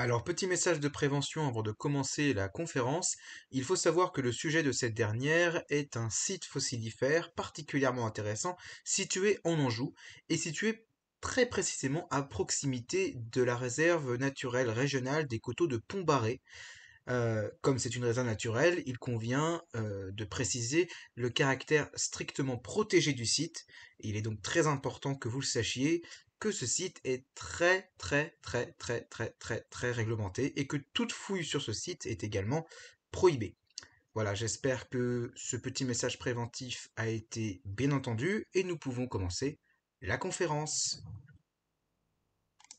Alors, petit message de prévention avant de commencer la conférence, il faut savoir que le sujet de cette dernière est un site fossilifère particulièrement intéressant situé en Anjou et situé très précisément à proximité de la réserve naturelle régionale des coteaux de Pont-Barré. Euh, comme c'est une réserve naturelle, il convient euh, de préciser le caractère strictement protégé du site. Il est donc très important que vous le sachiez, que ce site est très très très très très très très réglementé et que toute fouille sur ce site est également prohibée. Voilà, j'espère que ce petit message préventif a été bien entendu et nous pouvons commencer la conférence.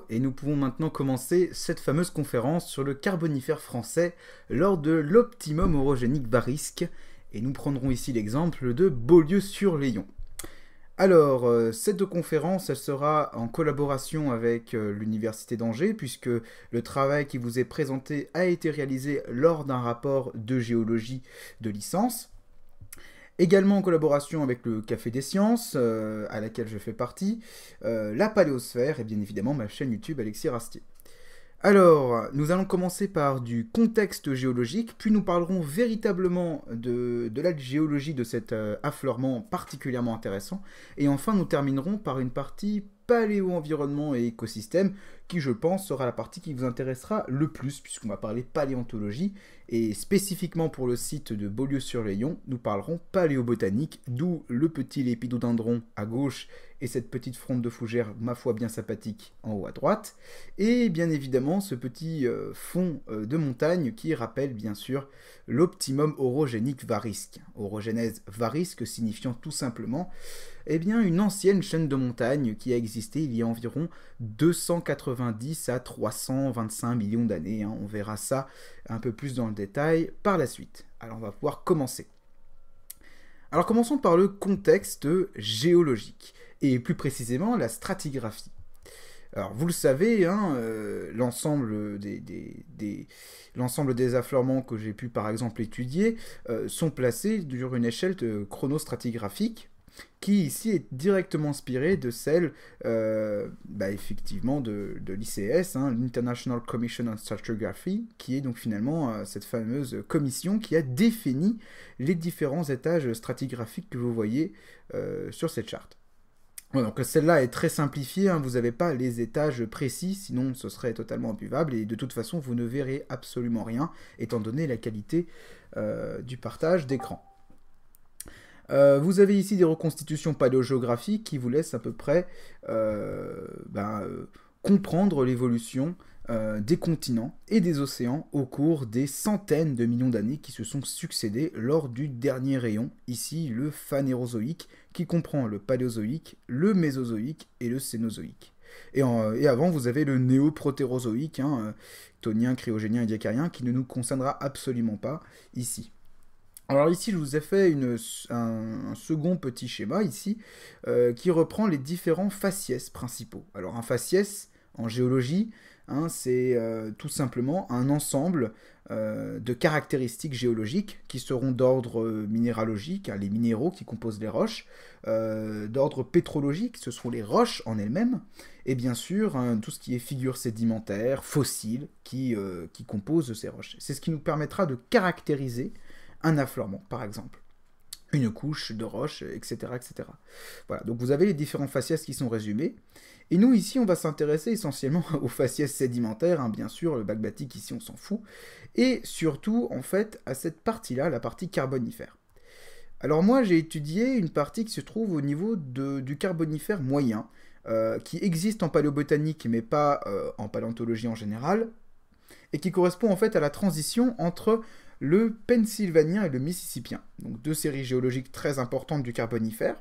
Et nous pouvons maintenant commencer cette fameuse conférence sur le carbonifère français lors de l'optimum orogénique barisque. Et nous prendrons ici l'exemple de Beaulieu-sur-Layon. Alors, euh, cette conférence, elle sera en collaboration avec euh, l'Université d'Angers, puisque le travail qui vous est présenté a été réalisé lors d'un rapport de géologie de licence. Également en collaboration avec le Café des Sciences, euh, à laquelle je fais partie, la Paléosphère et bien évidemment ma chaîne YouTube Alexis Rastier. Alors, nous allons commencer par du contexte géologique, puis nous parlerons véritablement de, la géologie de cet euh, affleurement particulièrement intéressant, et enfin nous terminerons par une partie paléo-environnement et écosystème, qui je pense sera la partie qui vous intéressera le plus, puisqu'on va parler paléontologie, et spécifiquement pour le site de Beaulieu-sur-Layon, nous parlerons paléobotanique, d'où le petit lépidodendron à gauche et cette petite fronde de fougère, ma foi bien sympathique, en haut à droite, et bien évidemment ce petit euh, fond euh, de montagne qui rappelle bien sûr l'optimum orogénique varisque, orogenèse varisque signifiant tout simplement eh bien, une ancienne chaîne de montagne qui a existé il y a environ 290 à 325 millions d'années. Hein. On verra ça un peu plus dans le détail par la suite. Alors on va pouvoir commencer. Alors commençons par le contexte géologique et plus précisément la stratigraphie. Alors vous le savez, hein, euh, l'ensemble des, affleurements que j'ai pu par exemple étudier euh, sont placés sur une échelle chronostratigraphique qui ici est directement inspirée de celle euh, bah, effectivement de, l'ICS, hein, l'International Commission on Stratigraphy, qui est donc finalement cette fameuse commission qui a défini les différents étages stratigraphiques que vous voyez sur cette charte donc celle-là est très simplifiée, hein. vous n'avez pas les étages précis, sinon ce serait totalement imbuvable, et de toute façon vous ne verrez absolument rien, étant donné la qualité euh, du partage d'écran. Euh, vous avez ici des reconstitutions paléogéographiques qui vous laissent à peu près euh, ben, comprendre l'évolution des continents et des océans au cours des centaines de millions d'années qui se sont succédées lors du dernier rayon, ici le phanérozoïque, qui comprend le paléozoïque, le mésozoïque et le cénozoïque. Et, avant, vous avez le néoprotérozoïque, hein, euh, tonien, cryogénien et diacarien, qui ne nous concernera absolument pas ici. Alors ici, je vous ai fait un, second petit schéma ici euh, qui reprend les différents faciès principaux. Alors un faciès en géologie, Hein, c'est euh, tout simplement un ensemble euh, de caractéristiques géologiques qui seront d'ordre euh, minéralogique, hein, les minéraux qui composent les roches, d'ordre pétrologique, ce sont les roches en elles-mêmes, et bien sûr hein, tout ce qui est figures sédimentaires, fossiles qui, qui composent ces roches. C'est ce qui nous permettra de caractériser un affleurement, par exemple une couche de roche, etc., etc. Voilà, donc vous avez les différents faciès qui sont résumés, et nous, ici, on va s'intéresser essentiellement aux faciès sédimentaires, hein, bien sûr, le bagbatique ici, on s'en fout, et surtout, en fait, à cette partie-là, la partie carbonifère. Alors moi, j'ai étudié une partie qui se trouve au niveau du carbonifère moyen, euh, qui existe en paléobotanique, mais pas euh, en paléontologie en général, et qui correspond en fait à la transition entre le Pennsylvanien et le Mississippien, donc deux séries géologiques très importantes du Carbonifère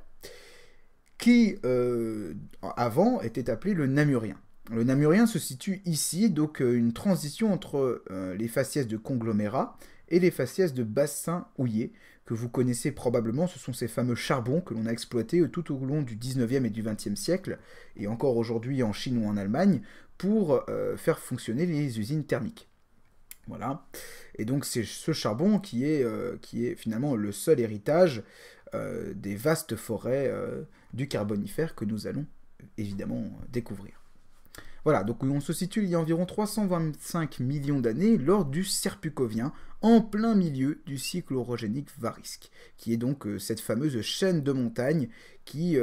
qui euh, avant était appelé le namurien. Le namurien se situe ici, donc euh, une transition entre euh, les faciès de conglomérat et les faciès de bassins houillés, que vous connaissez probablement, ce sont ces fameux charbons que l'on a exploités tout au long du 19e et du 20e siècle, et encore aujourd'hui en Chine ou en Allemagne, pour faire fonctionner les usines thermiques. Voilà. Et donc c'est ce charbon qui est, euh, qui est finalement le seul héritage euh, des vastes forêts euh, du Carbonifère que nous allons évidemment découvrir. Voilà, donc on se situe il y a environ 325 millions d'années lors du Serpucovien, en plein milieu du cycle orogénique varisque, qui est donc cette fameuse chaîne de montagnes qui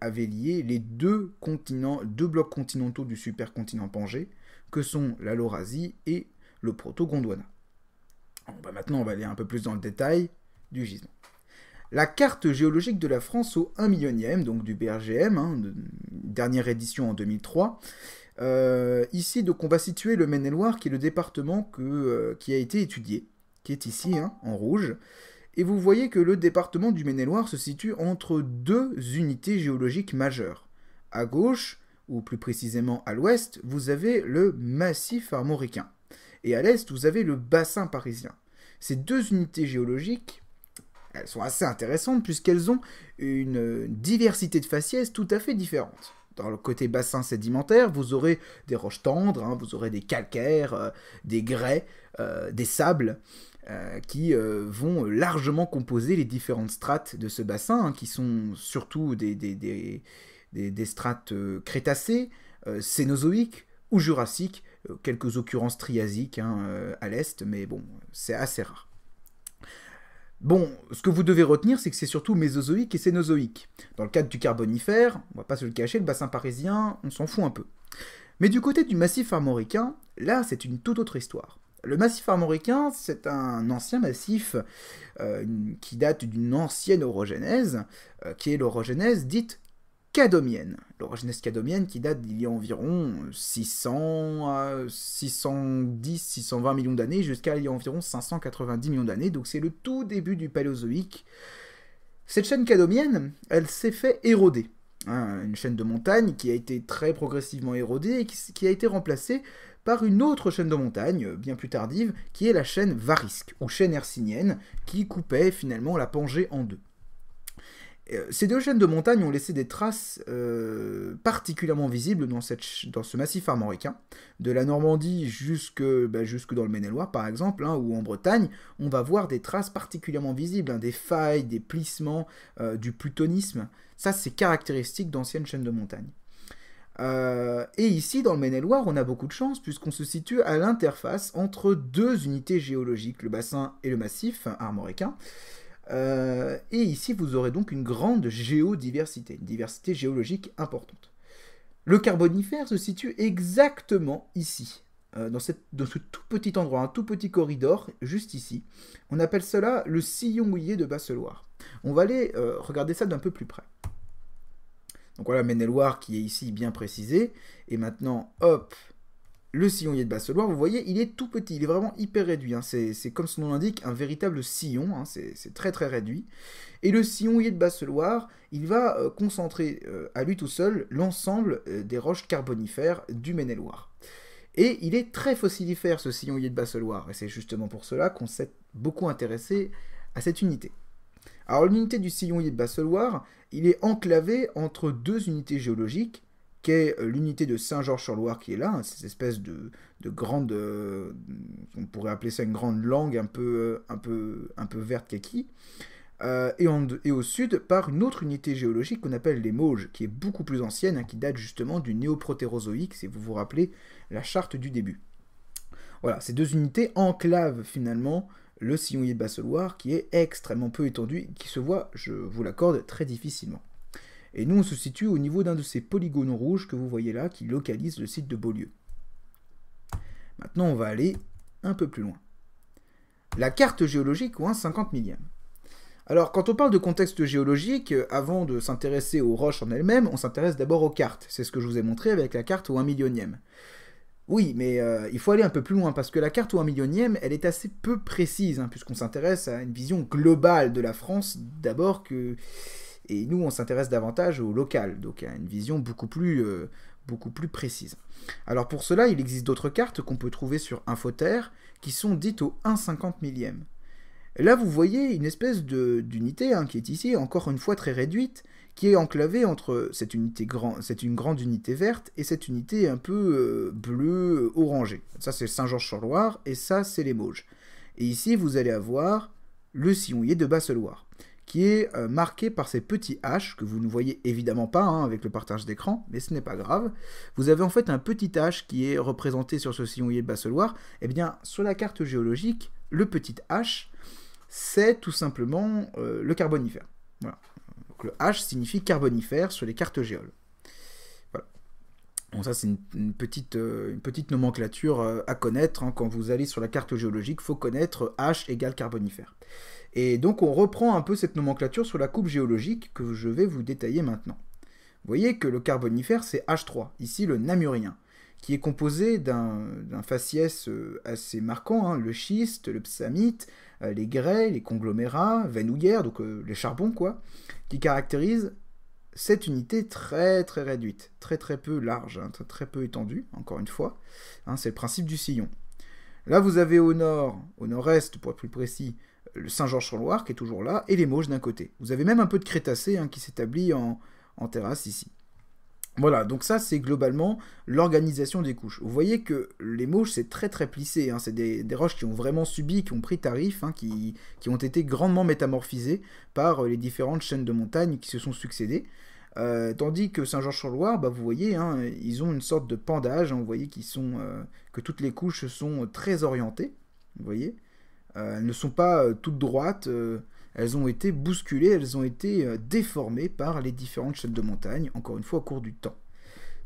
avait lié les deux continents, deux blocs continentaux du supercontinent Pangée, que sont la Laurasie et le proto-gondwana. Bah, maintenant, on va aller un peu plus dans le détail du gisement. La carte géologique de la France au 1 millionième, donc du BRGM, hein, dernière édition en 2003. Euh, ici, donc, on va situer le Maine-et-Loire, qui est le département euh, qui a été étudié, qui est ici, hein, en rouge. Et vous voyez que le département du Maine-et-Loire se situe entre deux unités géologiques majeures. À gauche, ou plus précisément à l'ouest, vous avez le massif armoricain et à l'est, vous avez le bassin parisien. Ces deux unités géologiques, elles sont assez intéressantes puisqu'elles ont une diversité de faciès tout à fait différente. Dans le côté bassin sédimentaire, vous aurez des roches tendres, hein, vous aurez des calcaires, euh, des grès, euh, des sables, euh, qui vont largement composer les différentes strates de ce bassin, hein, qui sont surtout des, des strates crétacées, cénozoïques ou jurassiques, quelques occurrences triasiques hein, euh, à l'est, mais bon, c'est assez rare. Bon, ce que vous devez retenir, c'est que c'est surtout mésozoïque et cénozoïque. Dans le cadre du Carbonifère, on va pas se le cacher, le bassin parisien, on s'en fout un peu. Mais du côté du massif armoricain, là, c'est une toute autre histoire. Le massif armoricain, c'est un ancien massif euh, qui date d'une ancienne orogenèse, euh, qui est l'orogenèse dite Cadomienne. L'origine cadomienne qui date d'il y a environ 600 à 610, 620 millions d'années jusqu'à il y a environ 590 millions d'années, donc c'est le tout début du paléozoïque. Cette chaîne cadomienne, elle s'est fait éroder. Hein, une chaîne de montagne qui a été très progressivement érodée et qui, a été remplacée par une autre chaîne de montagne, euh, bien plus tardive, qui est la chaîne Varisque, ou chaîne hercynienne, qui coupait finalement la Pangée en deux. Euh, ces deux chaînes de montagnes ont laissé des traces euh, particulièrement visibles dans, ce massif armoricain, de la Normandie jusque, bah, dans le Maine-et-Loire par exemple, hein, ou en Bretagne, on va voir des traces particulièrement visibles, hein, des failles, des plissements, euh, du plutonisme. Ça, c'est caractéristique d'anciennes chaînes de montagne. et ici, dans le Maine-et-Loire, on a beaucoup de chance puisqu'on se situe à l'interface entre deux unités géologiques, le bassin et le massif armoricain. Euh, et ici, vous aurez donc une grande géodiversité, une diversité géologique importante. Le Carbonifère se situe exactement ici, euh, dans, ce tout petit endroit, un tout petit corridor, juste ici. On appelle cela le sillon mouillé de Basse-Loire. On va aller euh, regarder ça d'un peu plus près. Donc voilà maine loire qui est ici bien précisé. Et maintenant, hop, le sillonier de Basse-Loire, vous voyez, il est tout petit, il est vraiment hyper réduit. Hein. C'est comme son nom l'indique, un véritable sillon, hein. c'est très très réduit. Et le sillonier de Basse-Loire, il va euh, concentrer euh, à lui tout seul l'ensemble euh, des roches carbonifères du Maine-et-Loire. Et il est très fossilifère ce y de Basse-Loire, et c'est justement pour cela qu'on s'est beaucoup intéressé à cette unité. Alors l'unité du sillonier de Basse-Loire, il est enclavé entre deux unités géologiques, qu'est euh, l'unité de Saint-Georges-sur-Loire qui est là, hein, cette espèce de, grande, euh, on pourrait appeler ça une grande langue un peu, euh, un peu, un peu verte kaki, et, au sud par une autre unité géologique qu'on appelle les Mauges, qui est beaucoup plus ancienne, hein, qui date justement du néoprotérozoïque, si vous vous rappelez la charte du début. Voilà, ces deux unités enclavent finalement le sillon basse-loire qui est extrêmement peu étendu, qui se voit, je vous l'accorde, très difficilement. Et nous, on se situe au niveau d'un de ces polygones rouges que vous voyez là, qui localise le site de Beaulieu. Maintenant, on va aller un peu plus loin. La carte géologique ou un 50 millième. Alors, quand on parle de contexte géologique, euh, avant de s'intéresser aux roches en elles-mêmes, on s'intéresse d'abord aux cartes. C'est ce que je vous ai montré avec la carte ou un millionième. Oui, mais euh, il faut aller un peu plus loin, parce que la carte ou un millionième, elle est assez peu précise, hein, puisqu'on s'intéresse à une vision globale de la France, d'abord que et nous, on s'intéresse davantage au local, donc à une vision beaucoup plus, euh, beaucoup plus précise. Alors pour cela, il existe d'autres cartes qu'on peut trouver sur Infoterre qui sont dites au 1,50 millième. Là, vous voyez une espèce d'unité hein, qui est ici, encore une fois très réduite, qui est enclavée entre cette, une grande unité verte et cette unité un peu euh, bleue euh, orangée Ça, c'est Saint-Georges-sur-Loire et ça, c'est les Mauges. Et ici, vous allez avoir le Sillonier de Basse-Loire qui est euh, marqué par ces petits H, que vous ne voyez évidemment pas hein, avec le partage d'écran, mais ce n'est pas grave. Vous avez en fait un petit H qui est représenté sur ce sillon de basse loire Eh bien, sur la carte géologique, le petit H, c'est tout simplement euh, le carbonifère. le H signifie carbonifère sur les cartes géoles. Bon, ça, c'est une, petite, euh, une petite nomenclature à connaître. Hein. Quand vous allez sur la carte géologique, il faut connaître H égale carbonifère. Et donc on reprend un peu cette nomenclature sur la coupe géologique que je vais vous détailler maintenant. Vous voyez que le carbonifère c'est H3, ici le namurien, qui est composé d'un faciès euh, assez marquant, hein, le schiste, le psamite, euh, les grès, les conglomérats, vanouillères, donc euh, les charbons quoi, qui caractérisent cette unité très très réduite, très très peu large, hein, très, très, peu étendue, encore une fois, hein, c'est le principe du sillon. Là vous avez au nord, au nord-est pour être plus précis, le Saint-Georges-sur-Loire qui est toujours là, et les Mauges d'un côté. Vous avez même un peu de Crétacé hein, qui s'établit en, terrasse ici. Voilà, donc ça c'est globalement l'organisation des couches. Vous voyez que les Mauges c'est très très plissé, hein. c'est des, roches qui ont vraiment subi, qui ont pris tarif, hein, qui, ont été grandement métamorphisées par euh, les différentes chaînes de montagnes qui se sont succédées. Euh, tandis que Saint-Georges-sur-Loire, bah, vous voyez, ils ont une sorte de pendage, vous voyez sont, euh, que toutes les couches sont très orientées, vous voyez. Euh, elles ne sont pas euh, toutes droites, euh, elles ont été bousculées, elles ont été déformées par les différentes chaînes de montagne, encore une fois au cours du temps.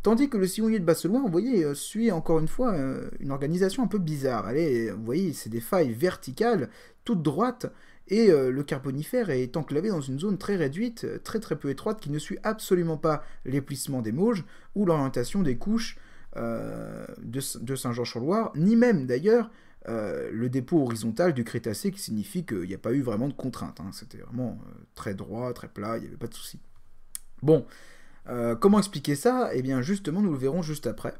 Tandis que le sillonier de Basseloin, vous voyez, suit encore une fois une organisation un peu bizarre. vous voyez, c'est des failles verticales, toutes droites, et le carbonifère est enclavé dans une zone très réduite, très très peu étroite, qui ne suit absolument pas l'éplissement des mauges ou l'orientation des couches de, saint georges sur loire ni même d'ailleurs euh, le dépôt horizontal du Crétacé qui signifie qu'il n'y a pas eu vraiment de contraintes. Hein. C'était vraiment euh, très droit, très plat, il n'y avait pas de souci. Bon, euh, comment expliquer ça Eh bien justement, nous le verrons juste après.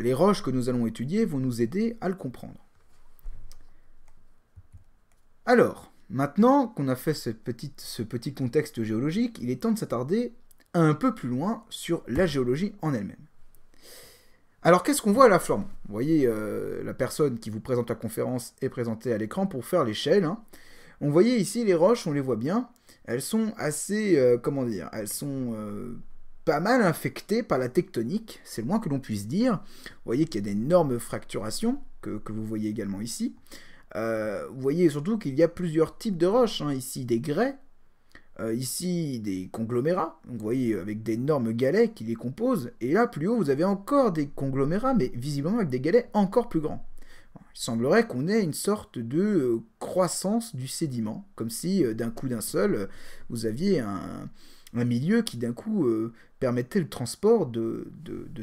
les roches que nous allons étudier vont nous aider à le comprendre. Alors, maintenant qu'on a fait ce petit contexte géologique, il est temps de s'attarder un peu plus loin sur la géologie en elle-même. Alors qu'est-ce qu'on voit à la flamme Vous voyez, euh, la personne qui vous présente la conférence est présentée à l'écran pour faire l'échelle. Hein. On voyait ici les roches, on les voit bien. Elles sont assez, euh, comment dire, elles sont euh, pas mal infectées par la tectonique, c'est le moins que l'on puisse dire. Vous voyez qu'il y a d'énormes fracturations, que, vous voyez également ici. vous voyez surtout qu'il y a plusieurs types de roches, hein, ici des grès, euh, ici des conglomérats, vous voyez euh, avec d'énormes galets qui les composent, et là plus haut vous avez encore des conglomérats, mais visiblement avec des galets encore plus grands. Il semblerait qu'on ait une sorte de euh, croissance du sédiment, comme si d'un coup d'un seul, vous aviez un, milieu qui d'un coup permettait le transport de,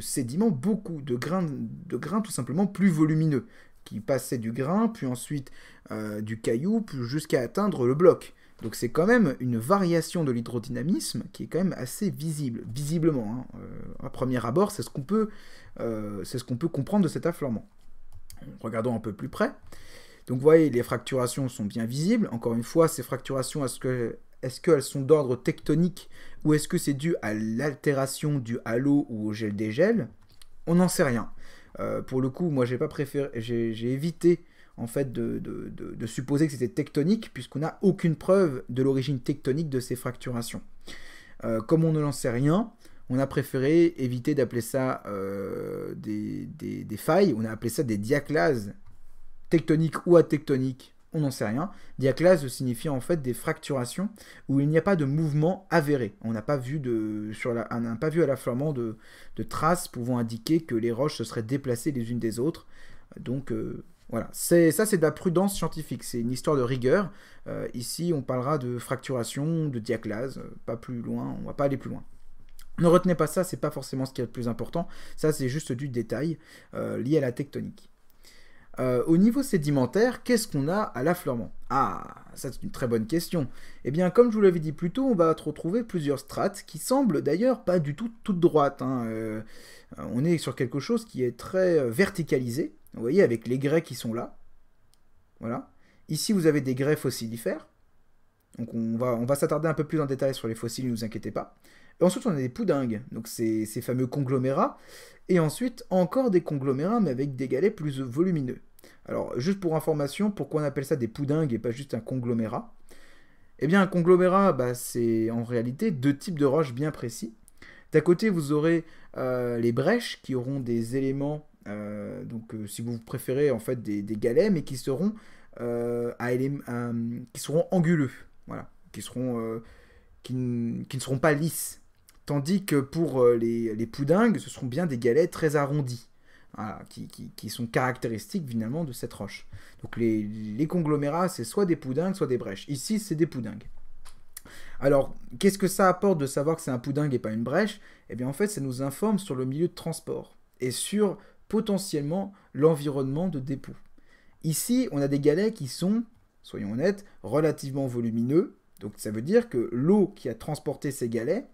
sédiments beaucoup, de grains, de grains tout simplement plus volumineux, qui passaient du grain, puis ensuite du caillou, jusqu'à atteindre le bloc. Donc c'est quand même une variation de l'hydrodynamisme qui est quand même assez visible, visiblement. Un hein. euh, à premier abord, c'est ce qu'on peut, euh, ce qu'on peut comprendre de cet affleurement. Regardons un peu plus près. Donc vous voyez, les fracturations sont bien visibles. Encore une fois, ces fracturations, est-ce qu'elles est sont d'ordre tectonique ou est-ce que c'est dû à l'altération du halo ou au gel-dégel On n'en sait rien. Euh, pour le coup, moi j'ai pas préféré, j'ai évité en fait de, supposer que c'était tectonique puisqu'on n'a aucune preuve de l'origine tectonique de ces fracturations. Euh, comme on ne l'en sait rien, on a préféré éviter d'appeler ça euh, des, failles, on a appelé ça des diaclases tectoniques ou atectoniques, on n'en sait rien. Diaclase signifie en fait des fracturations où il n'y a pas de mouvement avéré. On n'a pas vu de la, n'a pas vu à l'affleurement de, de traces pouvant indiquer que les roches se seraient déplacées les unes des autres. Donc euh, voilà, c'est ça c'est de la prudence scientifique, c'est une histoire de rigueur. Euh, ici on parlera de fracturation, de diaclase, euh, pas plus loin, on va pas aller plus loin. Ne retenez pas ça, c'est pas forcément ce qui est le plus important, ça c'est juste du détail euh, lié à la tectonique. au niveau sédimentaire, qu'est-ce qu'on a à l'affleurement Ah, ça c'est une très bonne question. Eh bien, comme je vous l'avais dit plus tôt, on va retrouver plusieurs strates qui semblent d'ailleurs pas du tout toutes droites. Hein. on est sur quelque chose qui est très verticalisé, vous voyez, avec les grès qui sont là. Voilà. Ici, vous avez des grès fossilifères. Donc on va, on va s'attarder un peu plus en détail sur les fossiles, ne vous inquiétez pas. Et ensuite, on a des poudingues, donc ces, ces fameux conglomérats. Et ensuite, encore des conglomérats, mais avec des galets plus volumineux. Alors, juste pour information, pourquoi on appelle ça des poudingues et pas juste un conglomérat Eh bien, un conglomérat, bah, c'est en réalité deux types de roches bien précis. D'un côté, vous aurez euh, les brèches qui auront des éléments euh, donc euh, si vous préférez en fait des, galets mais qui seront euh, à, qui seront anguleux voilà qui seront qui, ne seront pas lisses tandis que pour les, poudingues ce seront bien des galets très arrondis qui, sont caractéristiques finalement de cette roche donc les, les conglomérats c'est soit des poudingues soit des brèches ici c'est des poudingues alors, qu'est-ce que ça apporte de savoir que c'est un poudingue et pas une brèche Eh bien, en fait, ça nous informe sur le milieu de transport et sur potentiellement l'environnement de dépôt. Ici, on a des galets qui sont, soyons honnêtes, relativement volumineux. Donc ça veut dire que l'eau qui a transporté ces galets,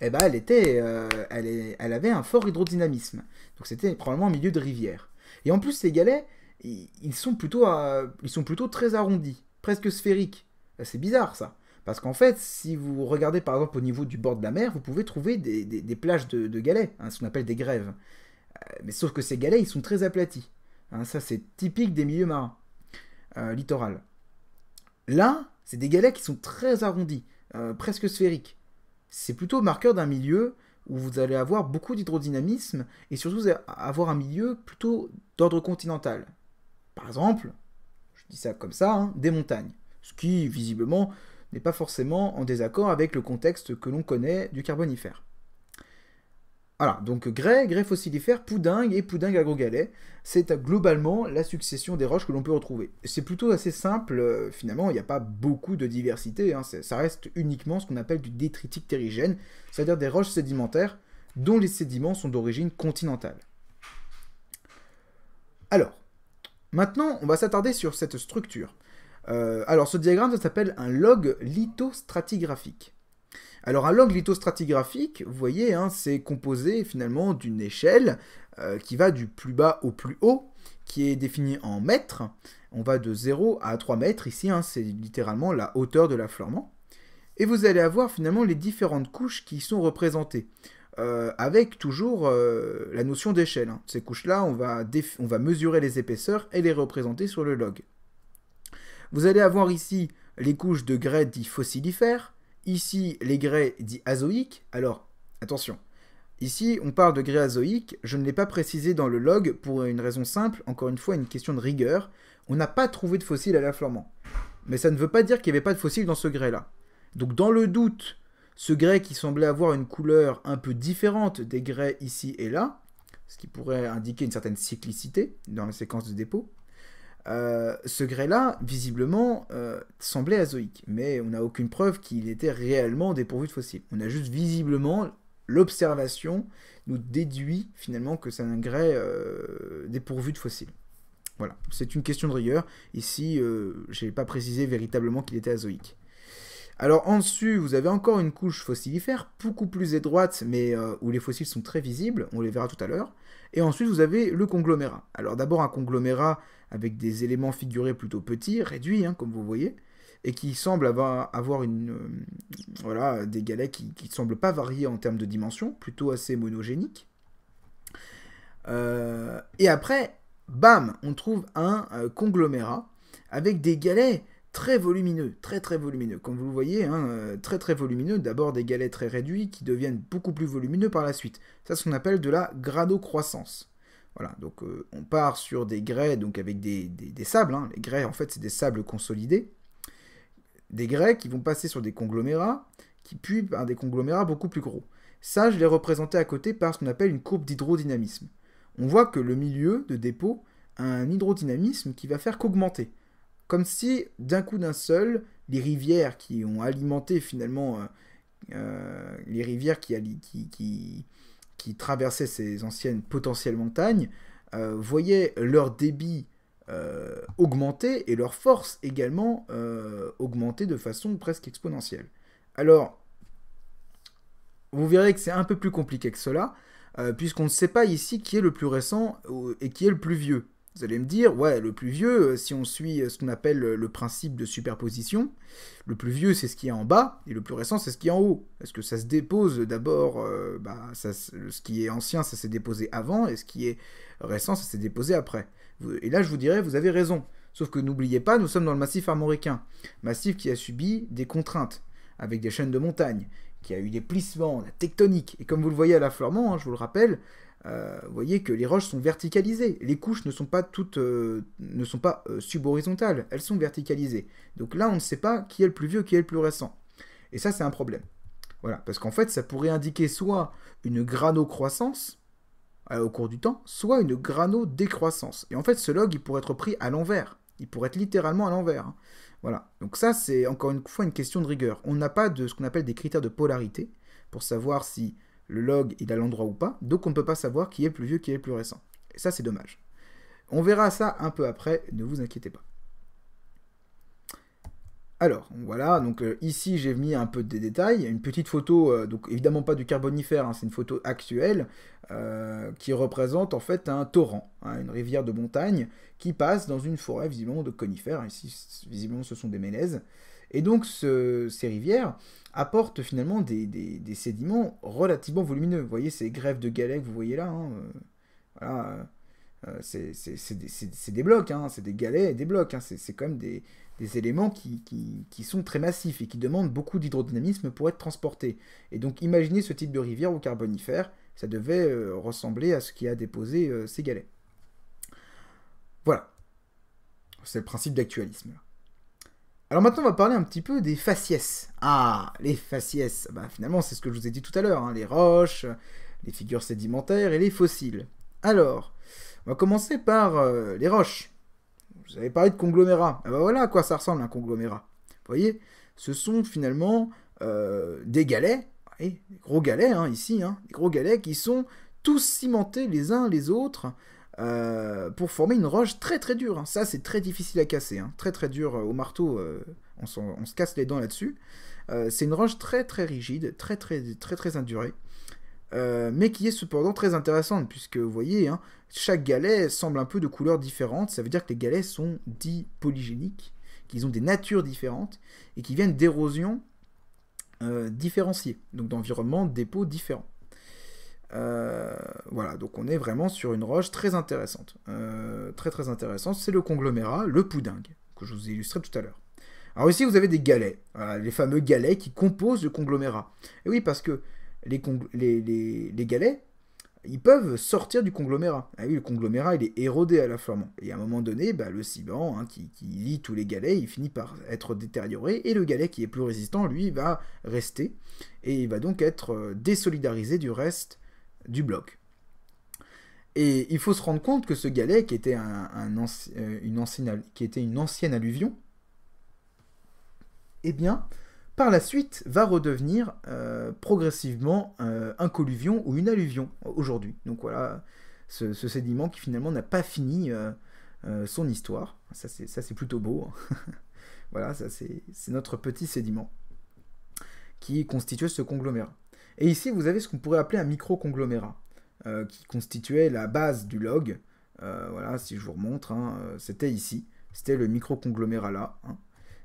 eh ben, elle, était, euh, elle, avait un fort hydrodynamisme. Donc c'était probablement un milieu de rivière. Et en plus, ces galets, ils sont plutôt, euh, ils sont plutôt très arrondis, presque sphériques. Euh, c'est bizarre ça. Parce qu'en fait, si vous regardez par exemple au niveau du bord de la mer, vous pouvez trouver des, plages de, galets, hein, ce qu'on appelle des grèves. Euh, mais sauf que ces galets, ils sont très aplatis. Hein, ça, c'est typique des milieux marins euh, littoral. Là, c'est des galets qui sont très arrondis, euh, presque sphériques. C'est plutôt marqueur d'un milieu où vous allez avoir beaucoup d'hydrodynamisme et surtout avoir un milieu plutôt d'ordre continental. Par exemple, je dis ça comme ça, hein, des montagnes. Ce qui, visiblement, n'est pas forcément en désaccord avec le contexte que l'on connaît du Carbonifère. Voilà, donc grès, grès fossilifère, poudingue et poudingue agro-galais, c'est euh, globalement la succession des roches que l'on peut retrouver. C'est plutôt assez simple, euh, finalement, il n'y a pas beaucoup de diversité, hein. ça reste uniquement ce qu'on appelle du détritique terrigène, c'est-à-dire des roches sédimentaires dont les sédiments sont d'origine continentale. Alors, maintenant, on va s'attarder sur cette structure. Euh, alors, ce diagramme s'appelle un log lithostratigraphique. Alors un log lithostratigraphique, vous voyez, hein, c'est composé finalement d'une échelle euh, qui va du plus bas au plus haut, qui est définie en mètres. On va de 0 à 3 mètres ici, hein, c'est littéralement la hauteur de l'affleurement. Et vous allez avoir finalement les différentes couches qui sont représentées. Euh, avec toujours euh, la notion d'échelle. Hein. Ces couches-là, on, on va, mesurer les épaisseurs et les représenter sur le log. Vous allez avoir ici les couches de grès dits fossilifères, Ici, les grès dits azoïques, Alors, attention. Ici, on parle de grès azoïques, Je ne l'ai pas précisé dans le log pour une raison simple. Encore une fois, une question de rigueur. On n'a pas trouvé de fossiles à l'affleurement. Mais ça ne veut pas dire qu'il n'y avait pas de fossiles dans ce grès-là. Donc, dans le doute, ce grès qui semblait avoir une couleur un peu différente des grès ici et là, ce qui pourrait indiquer une certaine cyclicité dans la séquence de dépôt, euh, ce grès-là, visiblement, euh, semblait azoïque, mais on n'a aucune preuve qu'il était réellement dépourvu de fossiles. On a juste visiblement l'observation nous déduit finalement que c'est un grès euh, dépourvu de fossiles. Voilà, c'est une question de rigueur. Ici, je n'ai pas précisé véritablement qu'il était azoïque. Alors en dessus, vous avez encore une couche fossilifère, beaucoup plus étroite, mais où les fossiles sont très visibles, on les verra tout à l'heure. Et ensuite, vous avez le conglomérat. Alors d'abord un conglomérat avec des éléments figurés plutôt petits, réduits, hein, comme vous voyez, et qui semble avoir, une, euh, voilà, des galets qui ne semblent pas varier en termes de dimension, plutôt assez monogéniques. Euh, et après, bam, on trouve un euh, conglomérat avec des galets très volumineux, très très volumineux. Comme vous le voyez, hein, euh, très très volumineux, d'abord des galets très réduits qui deviennent beaucoup plus volumineux par la suite. Ça, c'est ce qu'on appelle de la gradocroissance. Voilà, donc euh, on part sur des grès, donc avec des, sables, hein. les grès en fait c'est des sables consolidés, des grès qui vont passer sur des conglomérats, qui puis par des conglomérats beaucoup plus gros. Ça, je l'ai représenté à côté par ce qu'on appelle une courbe d'hydrodynamisme. On voit que le milieu de dépôt a un hydrodynamisme qui va faire qu'augmenter. Comme si, d'un coup d'un seul, les rivières qui ont alimenté finalement euh, euh, les rivières qui, qui, traversaient ces anciennes potentielles montagnes euh, voyaient leur débit augmenter et leur force également augmenter de façon presque exponentielle. Alors, vous verrez que c'est un peu plus compliqué que cela, puisqu'on ne sait pas ici qui est le plus récent et qui est le plus vieux. Vous allez me dire, ouais, le plus vieux, euh, si on suit euh, ce qu'on appelle euh, le principe de superposition, le plus vieux c'est ce qui est en bas et le plus récent c'est ce qui est en haut. Est-ce que ça se dépose d'abord, bah, ce qui est ancien ça s'est déposé avant et ce qui est récent ça s'est déposé après. Et là je vous dirais, vous avez raison. Sauf que n'oubliez pas, nous sommes dans le massif armoricain, massif qui a subi des contraintes avec des chaînes de montagnes, qui a eu des plissements, la tectonique. Et comme vous le voyez à l'affleurement, hein, je vous le rappelle, euh, vous voyez que les roches sont verticalisées. Les couches ne sont pas toutes, euh, ne sont pas euh, subhorizontales, elles sont verticalisées. Donc là, on ne sait pas qui est le plus vieux, qui est le plus récent. Et ça, c'est un problème. Voilà, parce qu'en fait, ça pourrait indiquer soit une granocroissance au cours du temps, soit une granodécroissance. Et en fait, ce log, il pourrait être pris à l'envers. Il pourrait être littéralement à l'envers. Hein. Voilà. Donc ça, c'est encore une fois une question de rigueur. On n'a pas de ce qu'on appelle des critères de polarité pour savoir si le log est à l'endroit ou pas, donc on ne peut pas savoir qui est plus vieux, qui est plus récent. Et ça c'est dommage. On verra ça un peu après, ne vous inquiétez pas. Alors, voilà, donc euh, ici j'ai mis un peu des détails, une petite photo, euh, donc évidemment pas du carbonifère, hein, c'est une photo actuelle, euh, qui représente en fait un torrent, hein, une rivière de montagne, qui passe dans une forêt visiblement de conifères, ici visiblement ce sont des mélèzes, et donc ces rivières apportent finalement des, sédiments relativement volumineux. Vous voyez ces grèves de galets que vous voyez là, c'est des, blocs, hein, c'est des galets et des blocs, hein. c'est quand même des, éléments qui, sont très massifs et qui demandent beaucoup d'hydrodynamisme pour être transportés. Et donc imaginez ce type de rivière au carbonifère, ça devait euh, ressembler à ce qui a déposé euh, ces galets. Voilà. C'est le principe d'actualisme. Alors maintenant, on va parler un petit peu des faciès. Ah, les faciès, ah bah, finalement, c'est ce que je vous ai dit tout à l'heure, hein. les roches, les figures sédimentaires et les fossiles. Alors, on va commencer par euh, les roches. Vous avez parlé de conglomérats. Ah bah voilà à quoi ça ressemble un conglomérat. Vous voyez, ce sont finalement euh, des galets, des gros galets hein, ici, hein. des gros galets qui sont tous cimentés les uns les autres euh, pour former une roche très très dure. Hein. Ça, c'est très difficile à casser, hein. très très dur euh, au marteau, euh, on, se casse les dents là-dessus. c'est une roche très très rigide, très très très très indurée, mais qui est cependant très intéressante, puisque vous voyez, hein, chaque galet semble un peu de couleurs différentes, ça veut dire que les galets sont dits polygéniques, qu'ils ont des natures différentes, et qui viennent d'érosions différenciées, donc d'environnements, dépôts différents. Euh, voilà, donc on est vraiment sur une roche très intéressante. Euh, très très intéressante, c'est le conglomérat, le poudingue, que je vous ai illustré tout à l'heure. Alors ici, vous avez des galets, les fameux galets qui composent le conglomérat. Et oui, parce que les, galets, ils peuvent sortir du conglomérat. Ah oui, le conglomérat, il est érodé à la flamande. Et à un moment donné, bah, le ciment hein, qui, qui, lie tous les galets, il finit par être détérioré, et le galet qui est plus résistant, lui, va rester, et il va donc être euh, désolidarisé du reste du bloc. Et il faut se rendre compte que ce galet, qui était, euh, une, ancienne, qui était une ancienne alluvion, eh bien, par la suite, va redevenir euh, progressivement euh, un colluvion ou une alluvion aujourd'hui. Donc voilà, ce, sédiment qui finalement n'a pas fini son histoire. Ça, c'est plutôt beau. Hein. voilà, ça, c'est notre petit sédiment qui constituait ce conglomérat. Et ici, vous avez ce qu'on pourrait appeler un micro-conglomérat, euh, qui constituait la base du log. Euh, voilà, si je vous remontre, hein, euh, c'était ici, c'était le micro-conglomérat là. Et hein.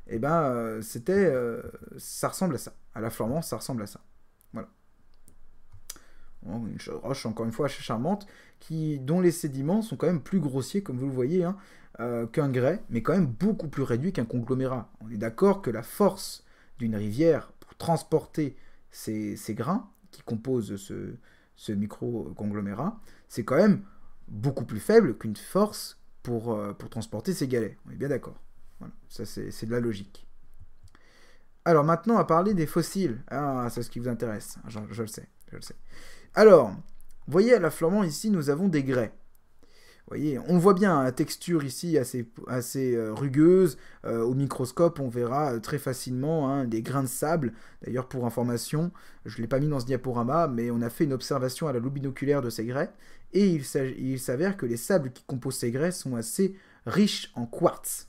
eh ben, c'était, ça ressemble à ça. À la Florence, ça ressemble à ça. Voilà. Une roche, encore une fois, assez charmante, qui, dont les sédiments sont quand même plus grossiers, comme vous le voyez, hein, qu'un grès, mais quand même beaucoup plus réduit qu'un conglomérat. On est d'accord que la force d'une rivière pour transporter ces, grains qui composent ce, micro-conglomérat, c'est quand même beaucoup plus faible qu'une force pour, euh, pour transporter ces galets. On est bien d'accord. ça c'est de la logique. Alors maintenant, à parler des fossiles. Ah, c'est ce qui vous intéresse. Je, le sais, je le sais. Alors, voyez à l'affleurement ici, nous avons des grès voyez, on voit bien la texture ici assez, euh, rugueuse. Euh, au microscope, on verra euh, très facilement hein, des grains de sable. D'ailleurs, pour information, je ne l'ai pas mis dans ce diaporama, mais on a fait une observation à la loupe binoculaire de ces grès. Et il s'avère que les sables qui composent ces grès sont assez riches en quartz.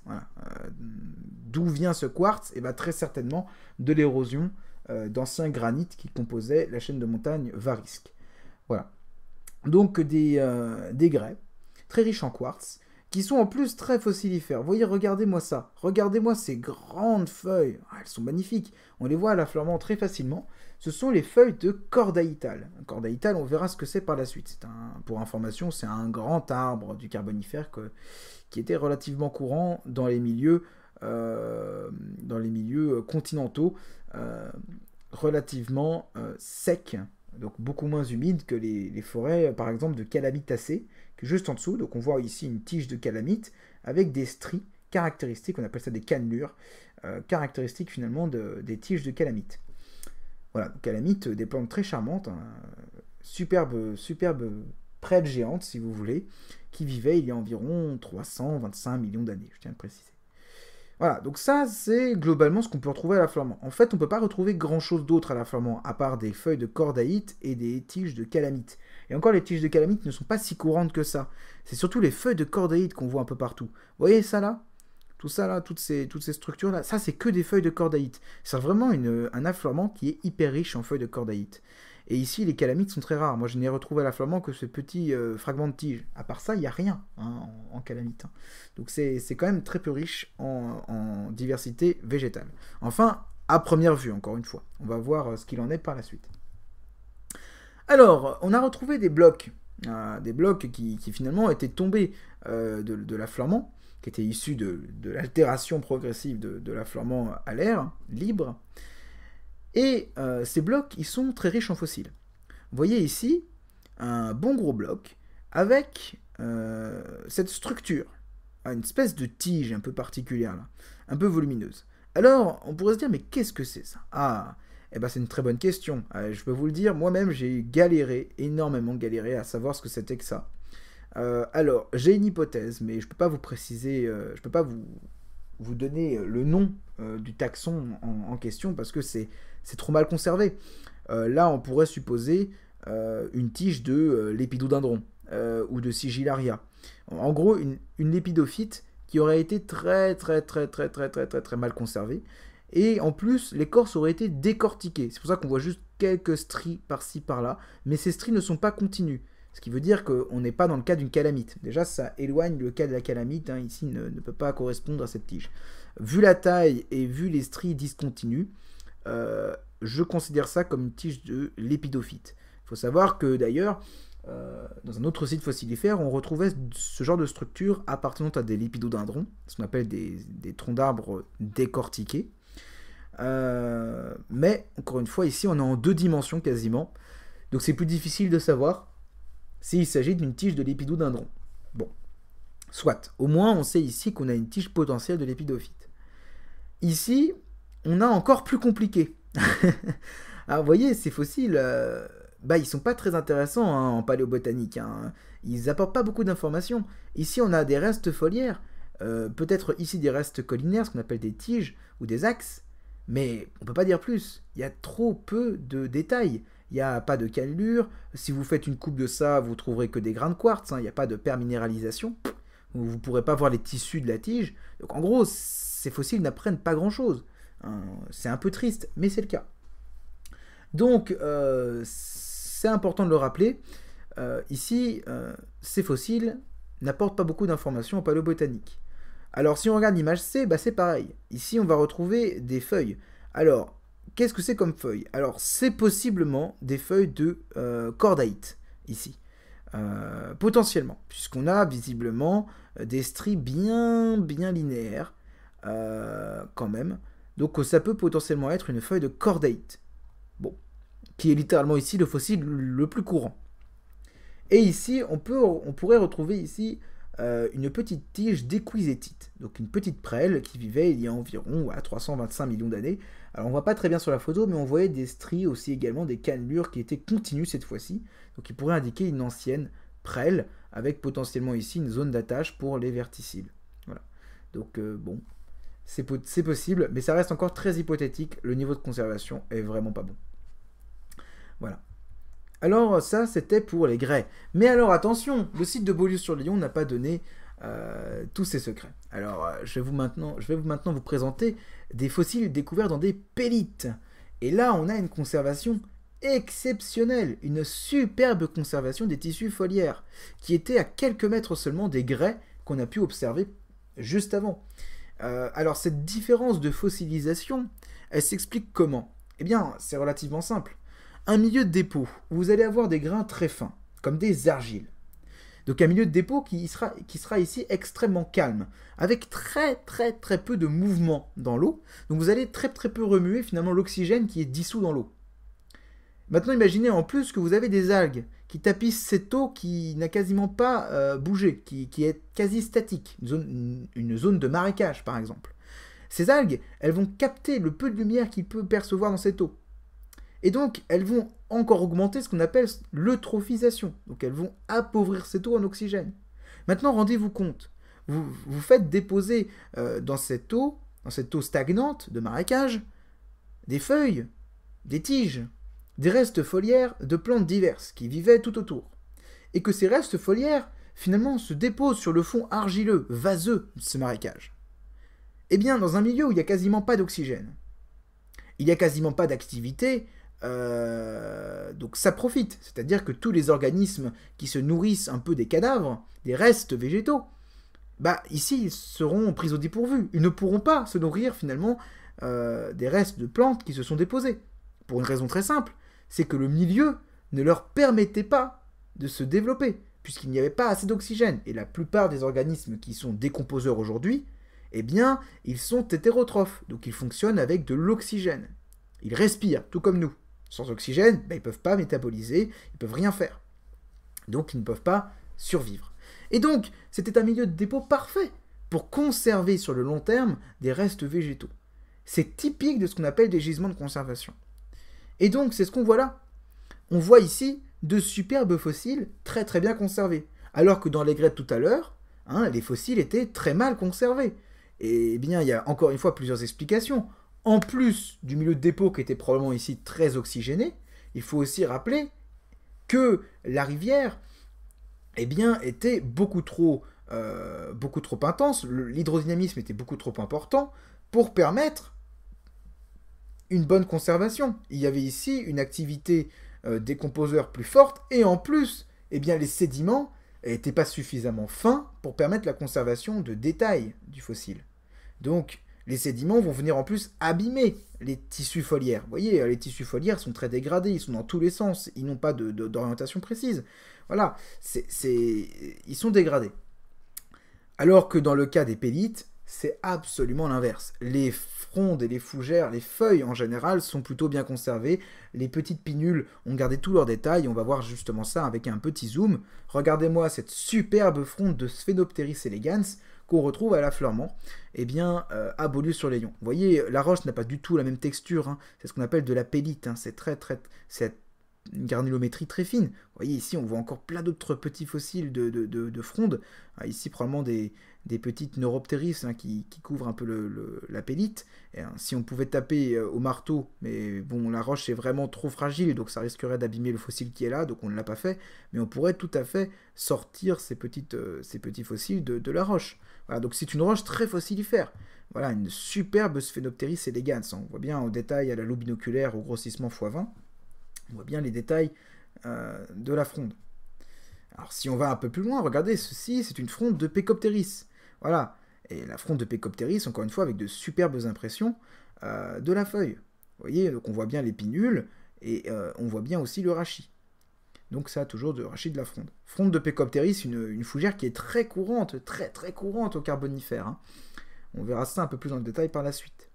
D'où vient ce quartz eh ben, très certainement de l'érosion d'anciens granites qui composaient la chaîne de montagne Varisque. Voilà. Donc des, des grès très riches en quartz, qui sont en plus très fossilifères. Voyez, regardez-moi ça. Regardez-moi ces grandes feuilles. Ah, elles sont magnifiques. On les voit à l'affleurement très facilement. Ce sont les feuilles de cordaïtal. Cordaïtal, on verra ce que c'est par la suite. pour information, c'est un grand arbre du Carbonifère qui était relativement courant dans les milieux, euh, dans les milieux continentaux, euh, relativement euh, secs, donc beaucoup moins humides que les, forêts, par exemple, de Calamitacées juste en dessous. Donc on voit ici une tige de calamite avec des stries caractéristiques, on appelle ça des cannelures, euh, caractéristiques finalement des tiges de calamite. Voilà, calamite, euh, des plantes très charmantes, superbes hein. superbe, géantes si vous voulez, qui vivaient il y a environ 325 millions d'années, je tiens à le préciser. Voilà, donc ça c'est globalement ce qu'on peut retrouver à la flamand. En fait, on ne peut pas retrouver grand chose d'autre à la flamand, à part des feuilles de cordaïte et des tiges de calamite. Et encore, les tiges de calamite ne sont pas si courantes que ça. C'est surtout les feuilles de cordaïtes qu'on voit un peu partout. Vous voyez ça là tout ça là, toutes ces, toutes ces structures là, ça c'est que des feuilles de cordaïtes. C'est vraiment un affleurement qui est hyper riche en feuilles de cordaïtes. Et ici, les calamites sont très rares. Moi, je n'ai retrouvé à l'affleurement que ce petit euh, fragment de tige. À part ça, il n'y a rien hein, en, calamite. Hein. Donc, c'est quand même très peu riche en diversité végétale. Enfin, à première vue, encore une fois. On va voir euh, ce qu'il en est par la suite. Alors, on a retrouvé des blocs, euh, des blocs qui, finalement étaient tombés euh, de, la flamand qui étaient issus de, l'altération progressive de, la flamand à l'air libre. Et euh, ces blocs, ils sont très riches en fossiles. Vous voyez ici un bon gros bloc avec cette structure, une espèce de tige un peu particulière, un peu volumineuse. Alors, on pourrait se dire, mais qu'est-ce que c'est ça ah, eh ben, c'est une très bonne question. Euh, je peux vous le dire, moi-même, j'ai galéré, énormément galéré à savoir ce que c'était que ça. Euh, alors, j'ai une hypothèse, mais je ne peux pas vous préciser, euh, je peux pas vous, donner euh, le nom du taxon en, question parce que c'est trop mal conservé. là, on pourrait supposer une tige de lépidodendron ou de sigillaria. En gros, une, une lépidophyte qui aurait été très, très, très, très, très, très, très, très mal conservée. Et en plus, l'écorce aurait été décortiquée. C'est pour ça qu'on voit juste quelques stries par-ci par-là. Mais ces stries ne sont pas continues. Ce qui veut dire qu'on n'est pas dans le cas d'une calamite. Déjà, ça éloigne le cas de la calamite. Hein. ici, ne, ne, peut pas correspondre à cette tige. Vu la taille et vu les stries discontinues, euh, je considère ça comme une tige de lépidophyte. Il faut savoir que d'ailleurs, euh, dans un autre site fossilifère, on retrouvait ce genre de structure appartenant à des lépidodendrons, ce qu'on appelle des troncs d'arbres décortiqués, euh, mais encore une fois, ici on est en deux dimensions quasiment. Donc c'est plus difficile de savoir s'il s'agit d'une tige de dron. Bon, soit. Au moins on sait ici qu'on a une tige potentielle de l'épidophyte. Ici, on a encore plus compliqué. Alors vous voyez, ces fossiles, euh, bah, ils sont pas très intéressants hein, en paléobotanique. Hein. Ils apportent pas beaucoup d'informations. Ici on a des restes foliaires. Euh, peut-être ici des restes collinaires, ce qu'on appelle des tiges ou des axes, mais on peut pas dire plus. Il y a trop peu de détails. Il n'y a pas de calure, Si vous faites une coupe de ça, vous trouverez que des grains de quartz. Hein. Il n'y a pas de perminéralisation. Vous ne pourrez pas voir les tissus de la tige. Donc en gros, ces fossiles n'apprennent pas grand-chose. Hein. C'est un peu triste, mais c'est le cas. Donc euh, c'est important de le rappeler. Euh, ici, euh, ces fossiles n'apportent pas beaucoup d'informations au paléobotanique. Alors si on regarde l'image C, bah, c'est pareil. Ici, on va retrouver des feuilles. Alors, qu'est-ce que c'est comme feuille Alors, c'est possiblement des feuilles de euh, ici. Euh, potentiellement, puisqu'on a visiblement euh, des stries bien, bien linéaires, euh, quand même. Donc ça peut potentiellement être une feuille de cordaïte. Bon, qui est littéralement ici le fossile le plus courant. Et ici, on, peut, on pourrait retrouver ici euh, une petite tige d'équisétite, donc une petite prêle qui vivait il y a environ 325 millions d'années. Alors on voit pas très bien sur la photo, mais on voyait des stries aussi également des cannelures qui étaient continues cette fois-ci, donc qui pourraient indiquer une ancienne prêle avec potentiellement ici une zone d'attache pour les verticilles. Voilà. Donc euh, bon, c'est possible, mais ça reste encore très hypothétique. Le niveau de conservation est vraiment pas bon. Voilà. Alors ça, c'était pour les grès. Mais alors attention, le site de Beaulieu sur Lyon n'a pas donné euh, tous ses secrets. Alors euh, je vais, vous maintenant, je vais vous maintenant vous présenter des fossiles découverts dans des pélites. Et là, on a une conservation exceptionnelle, une superbe conservation des tissus foliaires, qui étaient à quelques mètres seulement des grès qu'on a pu observer juste avant. Euh, alors cette différence de fossilisation, elle s'explique comment Eh bien, c'est relativement simple un milieu de dépôt où vous allez avoir des grains très fins, comme des argiles. Donc un milieu de dépôt qui sera, ici extrêmement calme, avec très très très peu de mouvement dans l'eau. Donc vous allez très très peu remuer finalement l'oxygène qui est dissous dans l'eau. Maintenant imaginez en plus que vous avez des algues qui tapissent cette eau qui n'a quasiment pas euh, bougé, qui, est quasi statique, une zone, une zone de marécage par exemple. Ces algues, elles vont capter le peu de lumière qu'il peut percevoir dans cette eau. Et donc, elles vont encore augmenter ce qu'on appelle l'eutrophisation. Donc, elles vont appauvrir cette eau en oxygène. Maintenant, rendez-vous compte. Vous, vous, faites déposer euh, dans cette eau, dans cette eau stagnante de marécage, des feuilles, des tiges, des restes foliaires de plantes diverses qui vivaient tout autour. Et que ces restes foliaires, finalement, se déposent sur le fond argileux, vaseux de ce marécage. Eh bien, dans un milieu où il n'y a quasiment pas d'oxygène, il n'y a quasiment pas d'activité, euh, donc ça profite, c'est-à-dire que tous les organismes qui se nourrissent un peu des cadavres, des restes végétaux, bah ici ils seront pris au dépourvu. Ils ne pourront pas se nourrir finalement euh, des restes de plantes qui se sont déposés. Pour une raison très simple, c'est que le milieu ne leur permettait pas de se développer, puisqu'il n'y avait pas assez d'oxygène. Et la plupart des organismes qui sont décomposeurs aujourd'hui, eh bien, ils sont hétérotrophes, donc ils fonctionnent avec de l'oxygène. Ils respirent, tout comme nous. Sans oxygène, bah, ils ne peuvent pas métaboliser, ils ne peuvent rien faire. Donc ils ne peuvent pas survivre. Et donc, c'était un milieu de dépôt parfait pour conserver sur le long terme des restes végétaux. C'est typique de ce qu'on appelle des gisements de conservation. Et donc, c'est ce qu'on voit là. On voit ici de superbes fossiles très très bien conservés, alors que dans les grès tout à l'heure, hein, les fossiles étaient très mal conservés. Et bien, il y a encore une fois plusieurs explications en plus du milieu de dépôt qui était probablement ici très oxygéné, il faut aussi rappeler que la rivière eh bien, était beaucoup trop, euh, beaucoup trop intense, l'hydrodynamisme était beaucoup trop important pour permettre une bonne conservation. Il y avait ici une activité euh, décomposeur plus forte, et en plus, eh bien, les sédiments n'étaient pas suffisamment fins pour permettre la conservation de détails du fossile. Donc, les sédiments vont venir en plus abîmer les tissus foliaires. Vous voyez, les tissus foliaires sont très dégradés, ils sont dans tous les sens, ils n'ont pas d'orientation précise. Voilà, ils sont dégradés. Alors que dans le cas des pélites, c'est absolument l'inverse. Les frondes et les fougères, les feuilles en général, sont plutôt bien conservées. Les petites pinules ont gardé tous leurs détails. On va voir justement ça avec un petit zoom. Regardez-moi cette superbe fronde de Sphenopteris elegans qu'on retrouve à la Fleurmont, eh bien, euh, à les sur Vous voyez, la roche n'a pas du tout la même texture, hein. c'est ce qu'on appelle de la pélite, hein. c'est très très... une très fine. Vous voyez, ici, on voit encore plein d'autres petits fossiles de, de, frondes. Ah, ici, probablement des, petites neuroptéris hein, qui, couvrent un peu la pélite. si on pouvait taper euh, au marteau, mais bon, la roche est vraiment trop fragile, donc ça risquerait d'abîmer le fossile qui est là, donc on ne l'a pas fait. Mais on pourrait tout à fait sortir ces, petites, euh, ces petits fossiles de la roche. Voilà, donc c'est une roche très fossilifère. Voilà, une superbe sphenopteris Gans. Hein. On voit bien au détail à la loupe binoculaire au grossissement x20, on voit bien les détails euh, de la fronde. Alors si on va un peu plus loin, regardez, ceci, c'est une fronde de pécopteris, Voilà, et la fronde de pécopteris, encore une fois, avec de superbes impressions euh, de la feuille. Vous voyez, donc on voit bien les pinules, et euh, on voit bien aussi le rachis. Donc ça a toujours de rachis de la fronde. Fronde de Pecopteris, une, une fougère qui est très courante, très très courante au Carbonifère. Hein. On verra ça un peu plus dans le détail par la suite.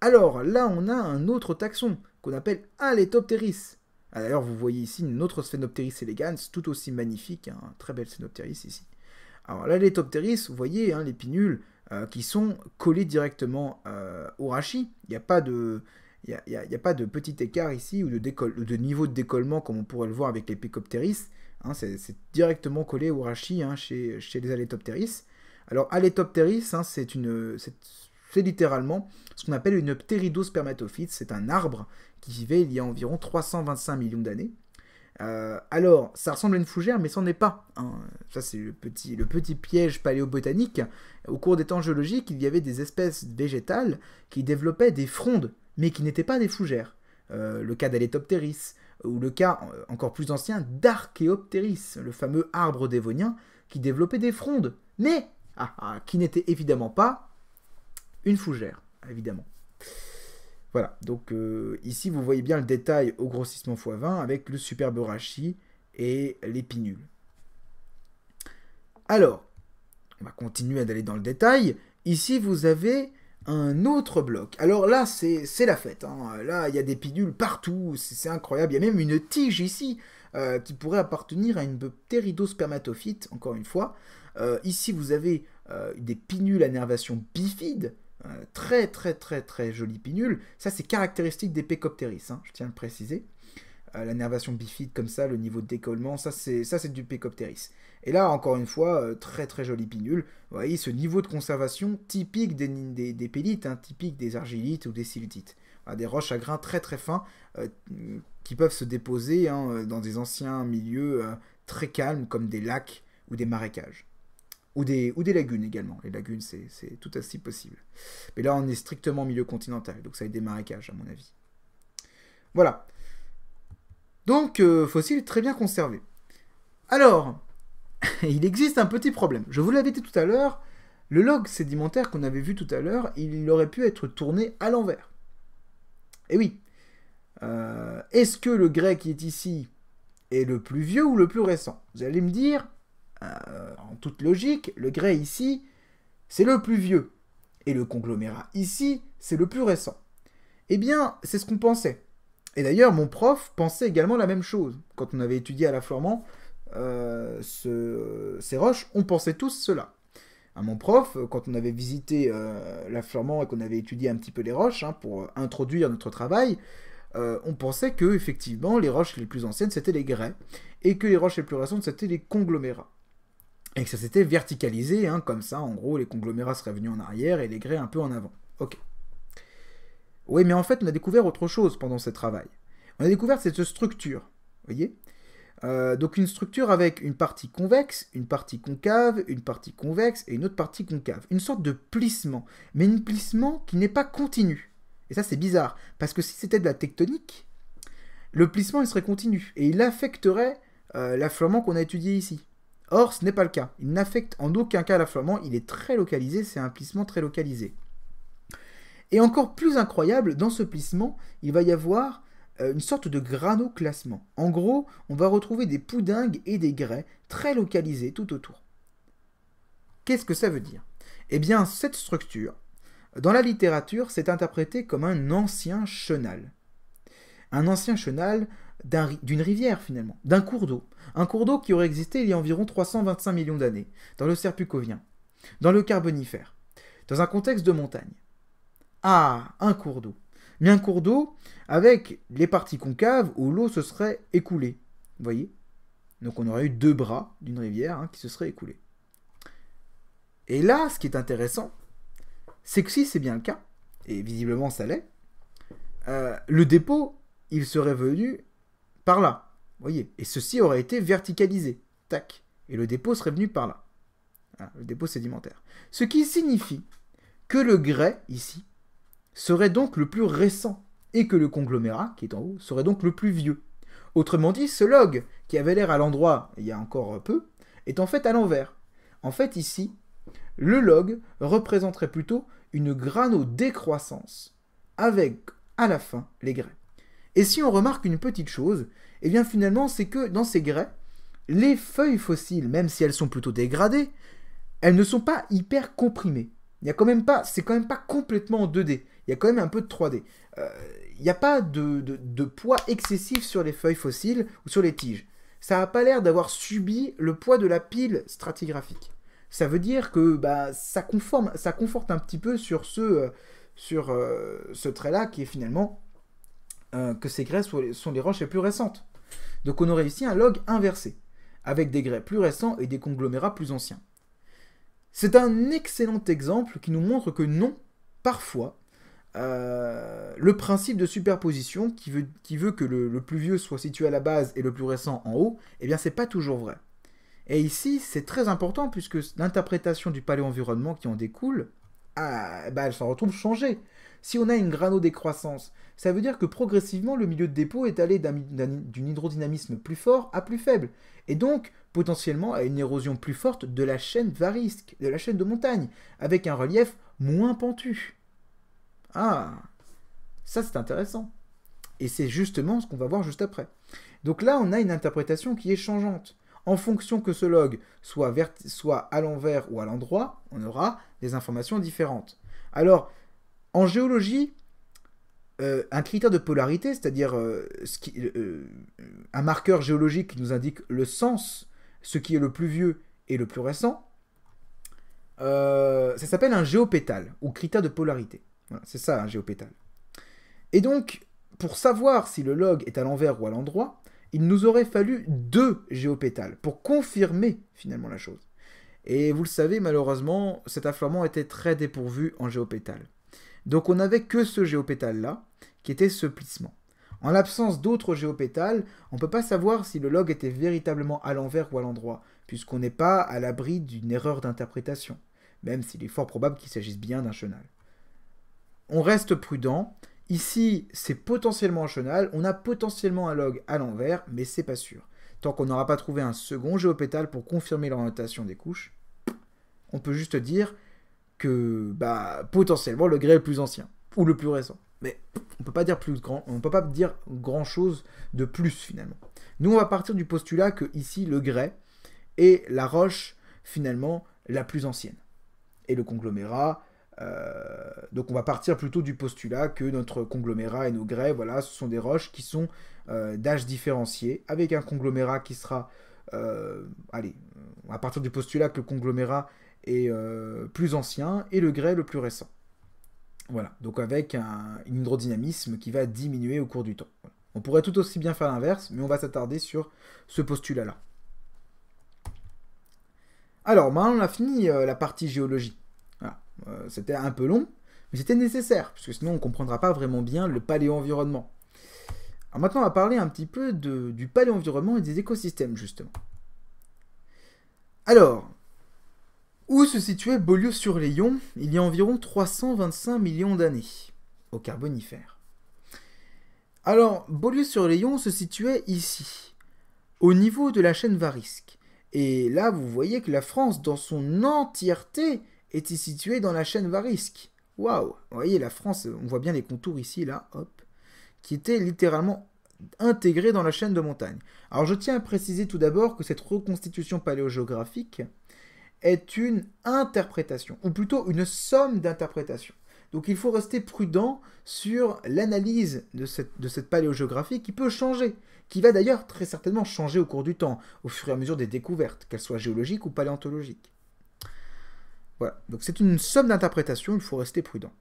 Alors là, on a un autre taxon qu'on appelle Aletopteris. Ah, D'ailleurs, vous voyez ici une autre Sphénopteris elegans, tout aussi magnifique, un hein. très belle Sphénopteris ici. Alors là, vous voyez, hein, les pinules euh, qui sont collées directement euh, au rachis. Il n'y a pas de, il n'y a, pas de petit écart ici ou de, décolle, de niveau de décollement comme on pourrait le voir avec les Picopteris. Hein, c'est directement collé au rachis hein, chez, chez, les Alétopteris. Alors Alétopteris, hein, c'est une, c'est littéralement ce qu'on appelle une spermatophyte C'est un arbre qui vivait il y a environ 325 millions d'années. Euh, alors, ça ressemble à une fougère, mais n'en est pas. Ça, c'est le petit, le petit piège paléobotanique. Au cours des temps géologiques, il y avait des espèces végétales qui développaient des frondes mais qui n'étaient pas des fougères. Euh, le cas d'Aletopteris, ou le cas euh, encore plus ancien d'Archéopteris, le fameux arbre dévonien qui développait des frondes, mais ah, ah, qui n'était évidemment pas une fougère, évidemment. Voilà, donc euh, ici vous voyez bien le détail au grossissement x20 avec le superbe rachis et l'épinule. Alors, on va continuer d'aller dans le détail. Ici vous avez un autre bloc. Alors là, c'est la fête. Hein. Là, il y a des pinules partout, c'est incroyable. Il y a même une tige ici euh, qui pourrait appartenir à une pteridospermatophyte, encore une fois. Euh, ici, vous avez euh, des pinules à nervation bifide. très, très, très, très jolie pinule. Ça, c'est caractéristique des pécoptéris, hein, je tiens à le préciser. la nervation bifide, comme ça, le niveau de décollement, ça, c'est du pécoptéris. Et là, encore une fois, euh, très très joli pinule. Vous voyez ce niveau de conservation typique des, des, des pélites, hein, typique des argilites ou des silutites. des roches à grains très très fins euh, qui peuvent se déposer hein, euh, dans des anciens milieux très calmes comme des lacs ou des marécages. Ou des, ou des lagunes également. Les lagunes, c'est tout aussi possible. Mais là, on est strictement milieu continental, donc ça va être des marécages à mon avis. Voilà. Donc, fossiles fossile très bien conservés. Alors, il existe un petit problème. Je vous l'avais dit tout à l'heure, le log sédimentaire qu'on avait vu tout à l'heure, il aurait pu être tourné à l'envers. Et eh oui. Euh, est-ce que le grès qui est ici est le plus vieux ou le plus récent Vous allez me dire, euh, en toute logique, le grès ici, c'est le plus vieux. Et le conglomérat ici, c'est le plus récent. Eh bien, c'est ce qu'on pensait. Et d'ailleurs, mon prof pensait également la même chose quand on avait étudié à la Flormand, euh, ces roches, on pensait tous cela. À ah, mon prof, euh, quand on avait visité euh, la Flamand et qu'on avait étudié un petit peu les roches hein, pour introduire notre travail, on pensait que effectivement les roches les plus anciennes c'était les grès et que les roches les plus récentes c'était les conglomérats et que ça s'était verticalisé hein, comme ça en gros les conglomérats seraient venus en arrière et les grès un peu en avant. Ok. Oui mais en fait on a découvert autre chose pendant ce travail. On a découvert cette structure, vous voyez, euh, donc une structure avec une partie convexe, une partie concave, une partie convexe et une autre partie concave. Une sorte de plissement, mais un plissement qui n'est pas continu. Et ça c'est bizarre, parce que si c'était de la tectonique, le plissement il serait continu et il affecterait euh, l'affleurement qu'on a étudié ici. Or, ce n'est pas le cas. Il n'affecte en aucun cas l'affleurement, il est très localisé, c'est un plissement très localisé. Et encore plus incroyable, dans ce plissement, il va y avoir euh, une sorte de grano-classement. En gros, on va retrouver des poudingues et des grès très localisés tout autour. Qu'est-ce que ça veut dire Eh bien, cette structure, dans la littérature, s'est interprétée comme un ancien chenal. Un ancien chenal d'une rivière finalement, d'un cours d'eau. Un cours d'eau qui aurait existé il y a environ 325 millions d'années, dans le Serpucovien, dans le Carbonifère, dans un contexte de montagne. Ah, un cours d'eau mais un cours d'eau avec les parties concaves où l'eau se serait écoulée. Vous voyez Donc on aurait eu deux bras d'une rivière hein, qui se seraient écoulés. Et là, ce qui est intéressant, c'est que si c'est bien le cas, et visiblement ça l'est, euh, le dépôt, il serait venu par là. Vous voyez Et ceci aurait été verticalisé. Tac. Et le dépôt serait venu par là. Hein, le dépôt sédimentaire. Ce qui signifie que le grès, ici, serait donc le plus récent et que le conglomérat, qui est en haut, serait donc le plus vieux. Autrement dit, ce log, qui avait l'air à l'endroit il y a encore peu, est en fait à l'envers. En fait, ici, le log représenterait plutôt une grano-décroissance, avec à la fin les grès. Et si on remarque une petite chose, eh bien finalement, c'est que dans ces grès, les feuilles fossiles, même si elles sont plutôt dégradées, elles ne sont pas hyper comprimées. Il y a quand même pas, c'est quand même pas complètement en 2D il y a quand même un peu de 3D. Il n'y a pas de, poids excessif sur les feuilles fossiles ou sur les tiges. Ça n'a pas l'air d'avoir subi le poids de la pile stratigraphique. Ça veut dire que bah, ça, conforme, ça conforte un petit peu sur ce, euh, sur, euh, ce trait-là qui est finalement euh, que ces grès sont, sont les roches les plus récentes. Donc on aurait ici un log inversé, avec des grès plus récents et des conglomérats plus anciens. C'est un excellent exemple qui nous montre que non, parfois, euh, le principe de superposition qui veut, que le, plus vieux soit situé à la base et le plus récent en haut, eh bien c'est pas toujours vrai. Et ici, c'est très important puisque l'interprétation du paléoenvironnement qui en découle, ah, bah, elle s'en retrouve changée. Si on a une granodécroissance, ça veut dire que progressivement le milieu de dépôt est allé d'un hydrodynamisme plus fort à plus faible, et donc potentiellement à une érosion plus forte de la chaîne varisque, de la chaîne de montagne, avec un relief moins pentu. Ah Ça, c'est intéressant. Et c'est justement ce qu'on va voir juste après. Donc là, on a une interprétation qui est changeante. En fonction que ce log soit, soit à l'envers ou à l'endroit, on aura des informations différentes. Alors, en géologie, euh, un critère de polarité, c'est-à-dire euh, euh, un marqueur géologique qui nous indique le sens, ce qui est le plus vieux et le plus récent, ça s'appelle un géopétale ou critère de polarité c'est ça un géopétale. Et donc, pour savoir si le log est à l'envers ou à l'endroit, il nous aurait fallu deux géopétales pour confirmer finalement la chose. Et vous le savez, malheureusement, cet affleurement était très dépourvu en géopétales. Donc on n'avait que ce géopétale-là, qui était ce plissement. En l'absence d'autres géopétales, on ne peut pas savoir si le log était véritablement à l'envers ou à l'endroit, puisqu'on n'est pas à l'abri d'une erreur d'interprétation, même s'il est fort probable qu'il s'agisse bien d'un chenal on reste prudent. Ici, c'est potentiellement un chenal, on a potentiellement un log à l'envers, mais c'est pas sûr. Tant qu'on n'aura pas trouvé un second géopétale pour confirmer l'orientation des couches, on peut juste dire que bah, potentiellement le grès est le plus ancien ou le plus récent. Mais on peut pas dire plus grand, on peut pas dire grand chose de plus finalement. Nous, on va partir du postulat que ici le grès est la roche finalement la plus ancienne. Et le conglomérat, euh, donc on va partir plutôt du postulat que notre conglomérat et nos grès, voilà, ce sont des roches qui sont euh, d'âge différencié, avec un conglomérat qui sera, euh, allez, à partir du postulat que le conglomérat est plus ancien et le grès le plus récent. Voilà, donc avec un, hydrodynamisme qui va diminuer au cours du temps. On pourrait tout aussi bien faire l'inverse, mais on va s'attarder sur ce postulat-là. Alors, maintenant on a fini la partie géologique. Euh, c'était un peu long, mais c'était nécessaire, parce que sinon on ne comprendra pas vraiment bien le paléo-environnement. Alors maintenant, on va parler un petit peu du paléo-environnement et des écosystèmes, justement. Alors, où se situait Beaulieu-sur-Layon il y a environ 325 millions d'années, au Carbonifère Alors, Beaulieu-sur-Layon se situait ici, au niveau de la chaîne Varisque. Et là, vous voyez que la France, dans son entièreté, était situé dans la chaîne Varisque. Waouh Vous voyez, la France, on voit bien les contours ici, là, hop, qui était littéralement intégré dans la chaîne de montagne. Alors je tiens à préciser tout d'abord que cette reconstitution paléogéographique est une interprétation, ou plutôt une somme d'interprétations. Donc il faut rester prudent sur l'analyse de cette, de cette paléogéographie qui peut changer, qui va d'ailleurs très certainement changer au cours du temps, au fur et à mesure des découvertes, qu'elles soient géologiques ou paléontologiques. Voilà, donc c'est une somme d'interprétation, il faut rester prudent.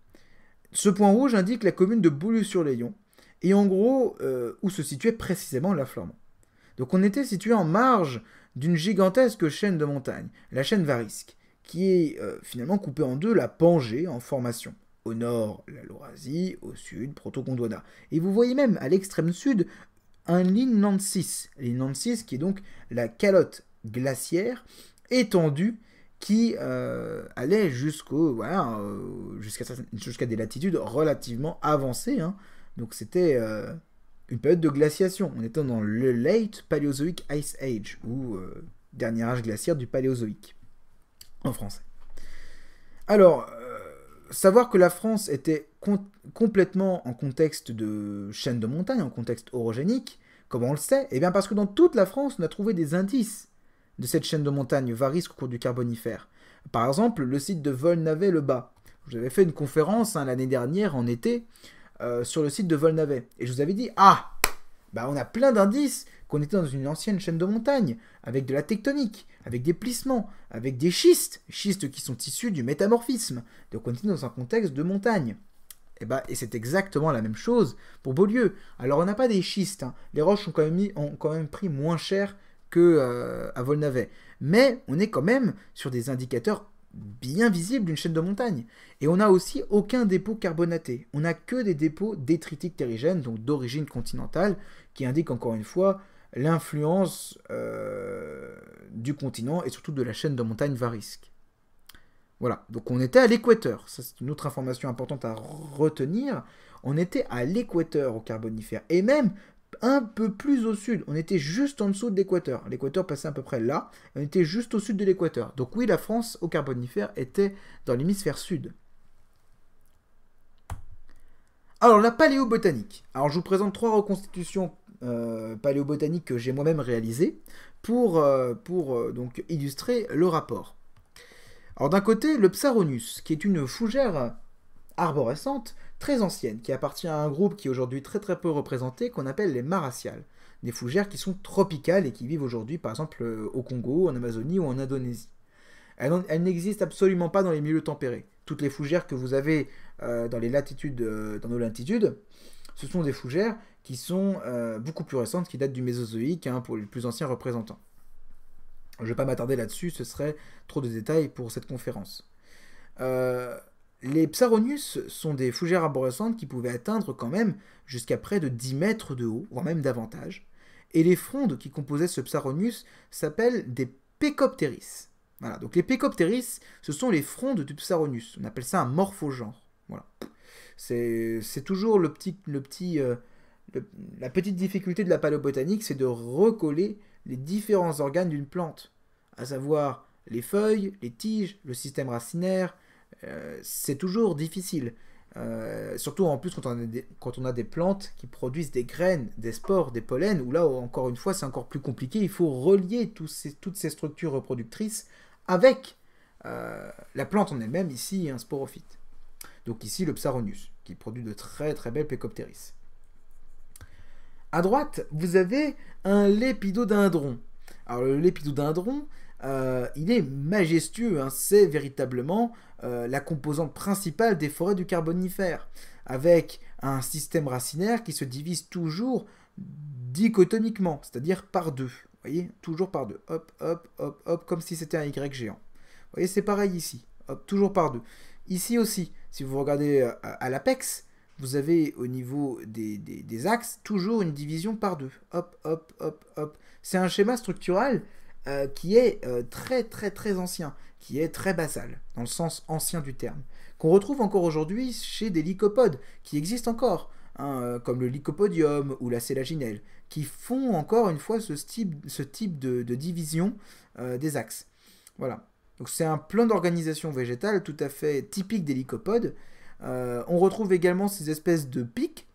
Ce point rouge indique la commune de boulus sur layon et en gros euh, où se situait précisément la Flamand. Donc on était situé en marge d'une gigantesque chaîne de montagnes, la chaîne Varisque, qui est euh, finalement coupée en deux la Pangée en formation. Au nord, la Laurasie, au sud, proto Et vous voyez même à l'extrême sud un l'inland 6, l'inland 6 qui est donc la calotte glaciaire étendue qui euh, allait jusqu'au voilà, euh, jusqu'à jusqu'à des latitudes relativement avancées. Hein. Donc c'était euh, une période de glaciation. On était dans le late Paleozoic Ice Age ou dernier âge glaciaire du Paléozoïque en français. Alors savoir que la France était complètement en contexte de chaîne de montagne, en contexte orogénique, comment on le sait Eh bien parce que dans toute la France, on a trouvé des indices de cette chaîne de montagne varie au cours du Carbonifère. Par exemple, le site de Volnavet-le-Bas. J'avais fait une conférence hein, l'année dernière, en été, euh, sur le site de Volnavet. Et je vous avais dit, ah, bah on a plein d'indices qu'on était dans une ancienne chaîne de montagne, avec de la tectonique, avec des plissements, avec des schistes, schistes qui sont issus du métamorphisme. Donc on était dans un contexte de montagne. Et, eh bah, et c'est exactement la même chose pour Beaulieu. Alors on n'a pas des schistes, hein. les roches ont quand, même ont quand même pris moins cher euh, à Volnavet. Mais on est quand même sur des indicateurs bien visibles d'une chaîne de montagne. Et on n'a aussi aucun dépôt carbonaté. On n'a que des dépôts détritiques terrigènes, donc d'origine continentale, qui indiquent encore une fois l'influence euh, du continent et surtout de la chaîne de montagne Varisque. Voilà, donc on était à l'équateur, ça c'est une autre information importante à retenir, on était à l'équateur au Carbonifère, et même un peu plus au sud. On était juste en dessous de l'équateur. L'équateur passait à peu près là. On était juste au sud de l'équateur. Donc oui, la France au Carbonifère était dans l'hémisphère sud. Alors la paléobotanique. Alors je vous présente trois reconstitutions euh, paléobotaniques que j'ai moi-même réalisées pour, euh, pour euh, donc illustrer le rapport. Alors d'un côté, le Psaronus, qui est une fougère arborescente, très ancienne, qui appartient à un groupe qui est aujourd'hui très très peu représenté, qu'on appelle les maraciales, des fougères qui sont tropicales et qui vivent aujourd'hui par exemple euh, au Congo, en Amazonie ou en Indonésie. Elles n'existent absolument pas dans les milieux tempérés. Toutes les fougères que vous avez euh, dans les latitudes, euh, dans nos latitudes, ce sont des fougères qui sont beaucoup plus récentes, qui datent du Mésozoïque hein, pour les plus anciens représentants. Je ne vais pas m'attarder là-dessus, ce serait trop de détails pour cette conférence. Euh, les Psaronius sont des fougères arborescentes qui pouvaient atteindre quand même jusqu'à près de 10 mètres de haut, voire même davantage. Et les frondes qui composaient ce Psaronius s'appellent des Pécopteris. Voilà, donc les Pécopteris, ce sont les frondes du Psaronius. On appelle ça un morphogenre. Voilà. C'est toujours le petit, le petit, euh, la petite difficulté de la paléobotanique, c'est de recoller les différents organes d'une plante, à savoir les feuilles, les tiges, le système racinaire, euh, c'est toujours difficile. Euh, surtout en plus quand on, a des, des, plantes qui produisent des graines, des spores, des pollens, où là oh, encore une fois c'est encore plus compliqué, il faut relier toutes ces structures reproductrices avec euh, la plante en elle-même, ici un sporophyte. Donc ici le Psaronius, qui produit de très très belles pécoptéris. À droite, vous avez un lépidodendron. Alors le lépidodendron, il est majestueux, hein. c'est véritablement euh, la composante principale des forêts du Carbonifère, avec un système racinaire qui se divise toujours dichotomiquement, c'est-à-dire par deux. Vous voyez, toujours par deux. Hop, hop, hop, hop, comme si c'était un Y géant. Vous voyez, c'est pareil ici. Hop, toujours par deux. Ici aussi, si vous regardez euh, à, l'apex, vous avez au niveau des, axes toujours une division par deux. Hop, hop, hop, hop. C'est un schéma structural euh, qui est très, très, très ancien qui est très basal dans le sens ancien du terme, qu'on retrouve encore aujourd'hui chez des lycopodes, qui existent encore, hein, euh, comme le lycopodium ou la sélaginelle, qui font encore une fois ce type, ce type de, division euh, des axes. Voilà. Donc c'est un plan d'organisation végétale tout à fait typique des lycopodes. Euh, on retrouve également ces espèces de pics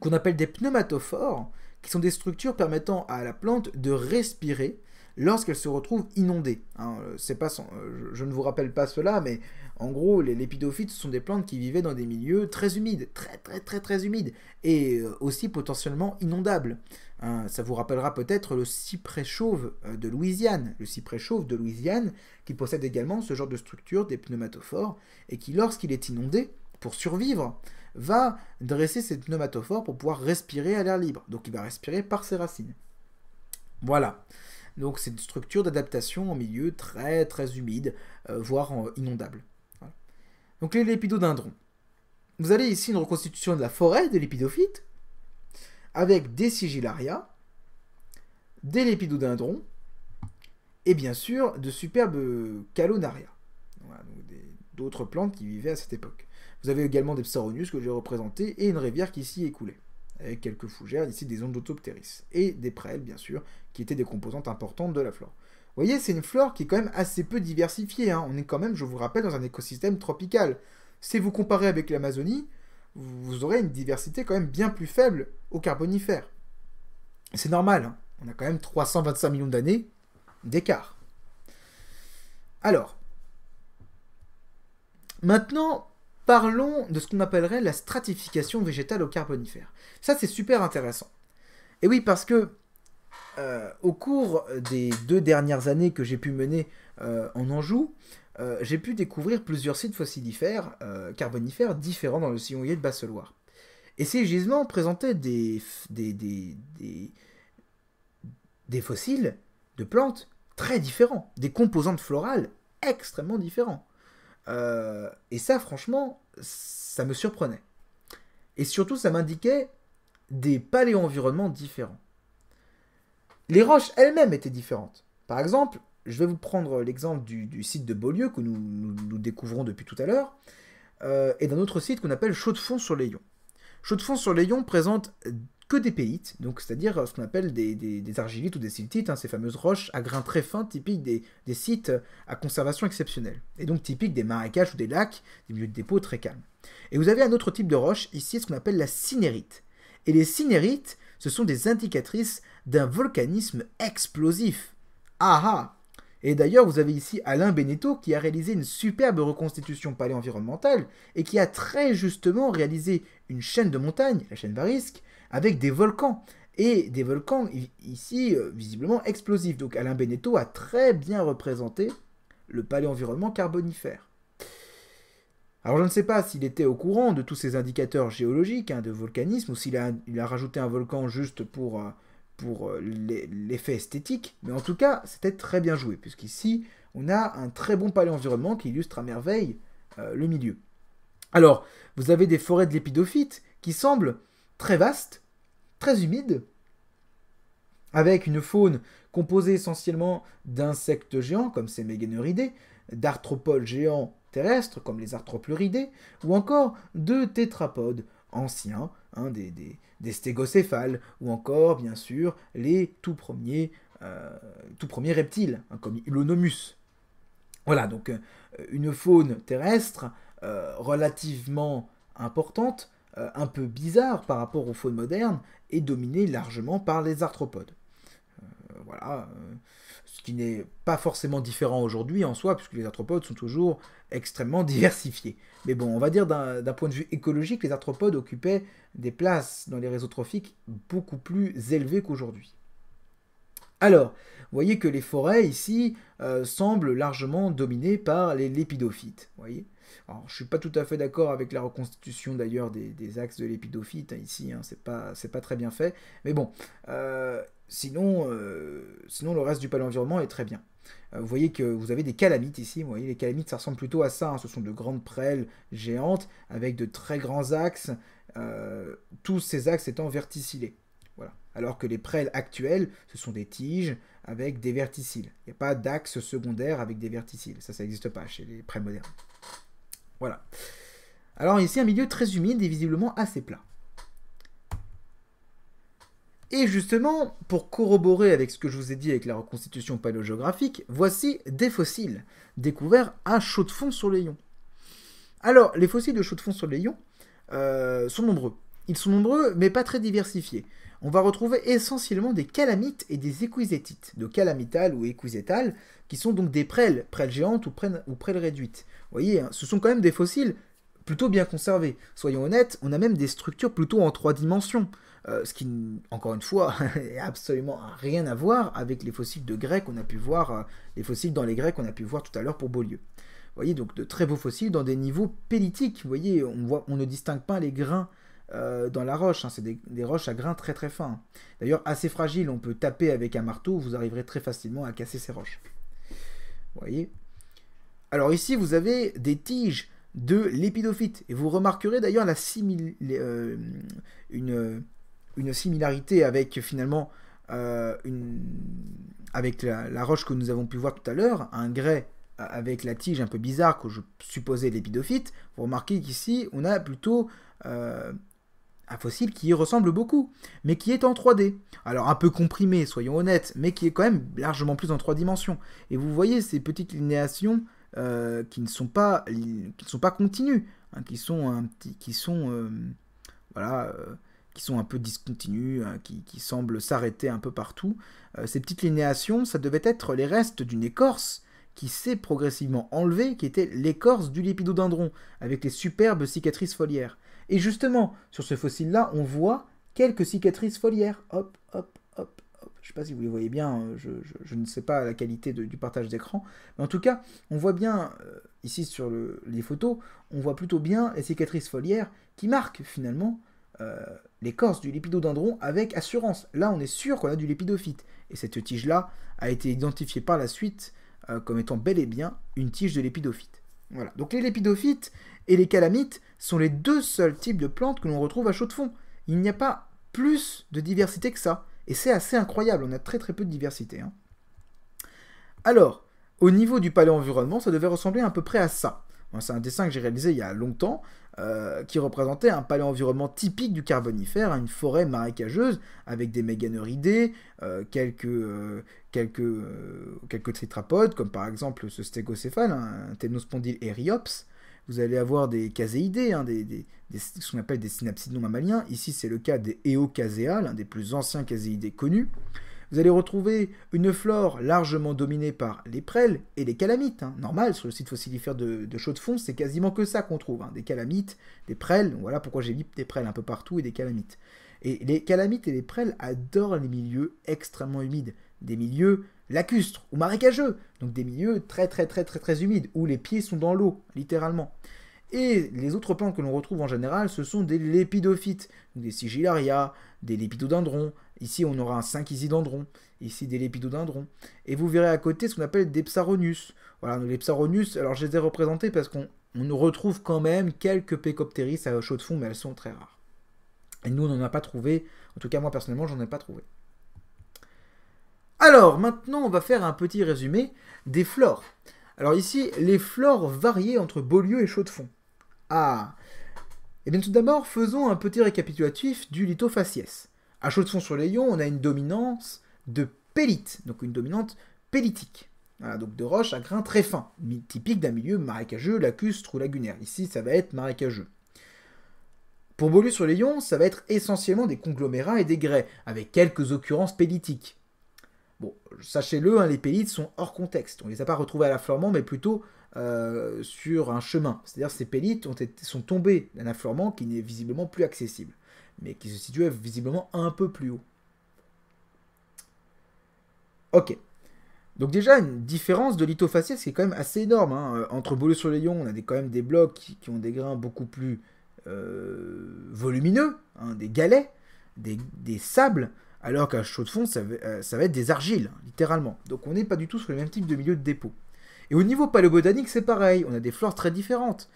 qu'on appelle des pneumatophores, qui sont des structures permettant à la plante de respirer lorsqu'elle se retrouve inondée. Hein, euh, c'est pas euh, je, ne vous rappelle pas cela, mais en gros, les lépidophytes sont des plantes qui vivaient dans des milieux très humides, très très très très humides, et euh, aussi potentiellement inondables. Hein. ça vous rappellera peut-être le cyprès chauve de Louisiane, le cyprès chauve de Louisiane, qui possède également ce genre de structure, des pneumatophores, et qui, lorsqu'il est inondé, pour survivre, va dresser ses pneumatophores pour pouvoir respirer à l'air libre. Donc il va respirer par ses racines. Voilà. Donc c'est une structure d'adaptation en milieu très très humide, euh, voire inondable. Donc les lépidodendrons. Vous avez ici une reconstitution de la forêt des lépidophytes, avec des sigillaria, des lépidodendrons, et bien sûr de superbes calonaria, d'autres plantes qui vivaient à cette époque. Vous avez également des psauronius que j'ai représentés, et une rivière qui s'y écoulait avec quelques fougères, ici des d'autoptéris, et des prêles, bien sûr, qui étaient des composantes importantes de la flore. Vous voyez, c'est une flore qui est quand même assez peu diversifiée. Hein. On est quand même, je vous rappelle, dans un écosystème tropical. Si vous comparez avec l'Amazonie, vous aurez une diversité quand même bien plus faible au Carbonifère. C'est normal, hein. on a quand même 325 millions d'années d'écart. Alors, maintenant, Parlons de ce qu'on appellerait la stratification végétale au Carbonifère. Ça, c'est super intéressant. Et oui, parce que euh, au cours des deux dernières années que j'ai pu mener euh, en Anjou, euh, j'ai pu découvrir plusieurs sites fossilifères, carbonifères, différents dans le sillon de Basse-Loire. Et ces gisements présentaient des, des fossiles de plantes très différents, des composantes florales extrêmement différents. Euh, et ça, franchement, ça me surprenait. Et surtout, ça m'indiquait des paléo-environnements différents. Les roches elles-mêmes étaient différentes. Par exemple, je vais vous prendre l'exemple du, site de Beaulieu que nous, découvrons depuis tout à l'heure, euh, et d'un autre site qu'on appelle Chaux-de-Fonds sur l'Ayon. Chaux-de-Fonds sur l'Ayon présente que des péites, donc c'est-à-dire euh, ce qu'on appelle des, argilites ou des siltites, hein, ces fameuses roches à grains très fins typiques des, sites à conservation exceptionnelle, et donc typiques des marécages ou des lacs, des milieux de dépôt très calmes. Et vous avez un autre type de roche ici, ce qu'on appelle la cinérite. Et les cinérites, ce sont des indicatrices d'un volcanisme explosif. Ah ah et d'ailleurs, vous avez ici Alain Beneteau qui a réalisé une superbe reconstitution paléo-environnementale et qui a très justement réalisé une chaîne de montagnes, la chaîne Varisque, avec des volcans. Et des volcans, ici, euh, visiblement explosifs. Donc Alain Beneteau a très bien représenté le palais carbonifère. Alors je ne sais pas s'il était au courant de tous ces indicateurs géologiques hein, de volcanisme ou s'il a, rajouté un volcan juste pour, euh, pour euh, l'effet esthétique, mais en tout cas c'était très bien joué, puisqu'ici on a un très bon palais qui illustre à merveille le milieu. Alors vous avez des forêts de lépidophytes qui semblent très vastes, très humide, avec une faune composée essentiellement d'insectes géants comme ces méganeuridés, d'arthropodes géants terrestres comme les arthropleuridés, ou encore de tétrapodes anciens, hein, des, stégocéphales, ou encore bien sûr les tout premiers, euh, reptiles, hein, comme l'onomus. Voilà, donc euh, une faune terrestre euh, relativement importante, euh, un peu bizarre par rapport aux faunes modernes et dominé largement par les arthropodes. Euh, voilà, euh, ce qui n'est pas forcément différent aujourd'hui en soi, puisque les arthropodes sont toujours extrêmement diversifiés. Mais bon, on va dire d'un point de vue écologique, les arthropodes occupaient des places dans les réseaux trophiques beaucoup plus élevées qu'aujourd'hui. Alors, vous voyez que les forêts ici semblent largement dominées par les lépidophytes. Voyez alors, je suis pas tout à fait d'accord avec la reconstitution d'ailleurs des, axes de l'épidophyte hein, ici, hein, c'est pas très bien fait. Mais bon, euh, euh, sinon le reste du paléoenvironnement est très bien. Euh, vous voyez que vous avez des calamites ici. Vous voyez les calamites, ça ressemble plutôt à ça. Hein. ce sont de grandes prêles géantes avec de très grands axes, tous ces axes étant verticillés. Voilà. Alors que les prêles actuelles, ce sont des tiges avec des verticilles, Il n'y a pas d'axe secondaire avec des verticilles, Ça, ça n'existe pas chez les prêles modernes. Voilà. Alors ici, un milieu très humide et visiblement assez plat. Et justement, pour corroborer avec ce que je vous ai dit avec la reconstitution paléogéographique, voici des fossiles découverts à Chaux-de-Fonds sur l'Ayon. Alors, les fossiles de chaux de sur l'Ayon euh, sont nombreux. Ils sont nombreux, mais pas très diversifiés. On va retrouver essentiellement des calamites et des équisétites, de calamitales ou équisétales, qui sont donc des prêles, prêles géantes ou prêles, réduites. Vous voyez, hein, ce sont quand même des fossiles plutôt bien conservés. Soyons honnêtes, on a même des structures plutôt en trois dimensions. Euh, ce qui, encore une fois, n'a absolument rien à voir avec les fossiles de grec qu'on a pu voir, euh, les fossiles dans les Grecs qu'on a pu voir tout à l'heure pour Beaulieu. Vous voyez, donc de très beaux fossiles dans des niveaux pélitiques. Vous voyez, on, voit, on ne distingue pas les grains euh, dans la roche. Hein. C'est des, roches à grains très très fins. D'ailleurs, assez fragiles. On peut taper avec un marteau, vous arriverez très facilement à casser ces roches. Vous voyez Alors ici, vous avez des tiges de l'épidophyte. Et vous remarquerez d'ailleurs la euh, une, une, similarité avec finalement euh, une... avec la, roche que nous avons pu voir tout à l'heure, un grès avec la tige un peu bizarre que je supposais l'épidophyte. Vous remarquez qu'ici, on a plutôt un fossile qui y ressemble beaucoup, mais qui est en 3D. Alors un peu comprimé, soyons honnêtes, mais qui est quand même largement plus en 3 dimensions. Et vous voyez ces petites linéations euh, qui ne sont pas, qui sont pas continues, hein, qui sont un petit, qui sont euh, voilà, euh, qui sont un peu discontinues, hein, qui, qui, semblent s'arrêter un peu partout. ces petites linéations, ça devait être les restes d'une écorce qui s'est progressivement enlevée, qui était l'écorce du lépidodendron, avec les superbes cicatrices foliaires. Et justement, sur ce fossile-là, on voit quelques cicatrices foliaires. Hop, hop, hop, hop. Je ne sais pas si vous les voyez bien, hein, je, ne sais pas la qualité du partage d'écran. Mais en tout cas, on voit bien, euh, ici sur les photos, on voit plutôt bien les cicatrices foliaires qui marquent finalement euh, l'écorce du lépidodendron avec assurance. Là, on est sûr qu'on a du lépidophyte. Et cette tige-là a été identifiée par la suite euh, comme étant bel et bien une tige de lépidophyte. Voilà. Donc les lépidophytes, et les calamites sont les deux seuls types de plantes que l'on retrouve à chaud de fond. Il n'y a pas plus de diversité que ça. Et c'est assez incroyable, on a très très peu de diversité. Hein. Alors, au niveau du palais environnement, ça devait ressembler à peu près à ça. c'est un dessin que j'ai réalisé il y a longtemps, euh, qui représentait un palais environnement typique du Carbonifère, hein, une forêt marécageuse avec des méganeuridés, euh, quelques, euh, comme par exemple ce stégocéphale, hein, un hein, Ténospondyle vous allez avoir des caséidés, hein, ce qu'on appelle des synapsides non mammaliens. Ici, c'est le cas des eocaséales, l'un des plus anciens caséidés connus. Vous allez retrouver une flore largement dominée par les prêles et les calamites. Hein. Normal, sur le site fossilifère de, de Chaux-de-Fonds, c'est quasiment que ça qu'on trouve. Hein. Des calamites, des prêles, voilà pourquoi j'ai mis des prêles un peu partout et des calamites. Et les calamites et les prêles adorent les milieux extrêmement humides des milieux lacustres ou marécageux, donc des milieux très très très très très humides, où les pieds sont dans l'eau, littéralement. Et les autres plantes que l'on retrouve en général, ce sont des lépidophytes, des sigillaria, des lépidodendrons. Ici, on aura un cinquisidendron, ici des lépidodendrons. Et vous verrez à côté ce qu'on appelle des psaronius. Voilà, les psaronus, alors je les ai représentés parce qu'on on retrouve quand même quelques pécoptéris à chaud de fond, mais elles sont très rares. Et nous, on n'en a pas trouvé, en tout cas moi personnellement, j'en ai pas trouvé. Alors, maintenant, on va faire un petit résumé des flores. Alors ici, les flores variaient entre Beaulieu et chaux de Ah Eh bien, tout d'abord, faisons un petit récapitulatif du lithofaciès. À chaux sur layon on a une dominance de pélite, donc une dominante pélitique. Voilà, donc de roches à grains très fins, typique d'un milieu marécageux, lacustre ou lagunaire. Ici, ça va être marécageux. Pour Beaulieu-sur-Layon, ça va être essentiellement des conglomérats et des grès, avec quelques occurrences pélitiques. Bon, sachez-le, hein, les Pélites sont hors contexte. On les a pas retrouvés à l'affleurement, mais plutôt euh, sur un chemin. C'est-à-dire ces Pélites sont tombés d'un affleurement qui n'est visiblement plus accessible, mais qui se situait visiblement un peu plus haut. Ok. Donc déjà, une différence de lithofaciès qui est quand même assez énorme. Hein. Euh, entre boulot sur layon on a des, quand même des blocs qui, ont des grains beaucoup plus euh, volumineux, hein, des galets, des sables, alors qu'à chaud de fond, euh, ça va, être des argiles, hein, littéralement. Donc on n'est pas du tout sur le même type de milieu de dépôt. Et au niveau paléobotanique, c'est pareil, on a des flores très différentes.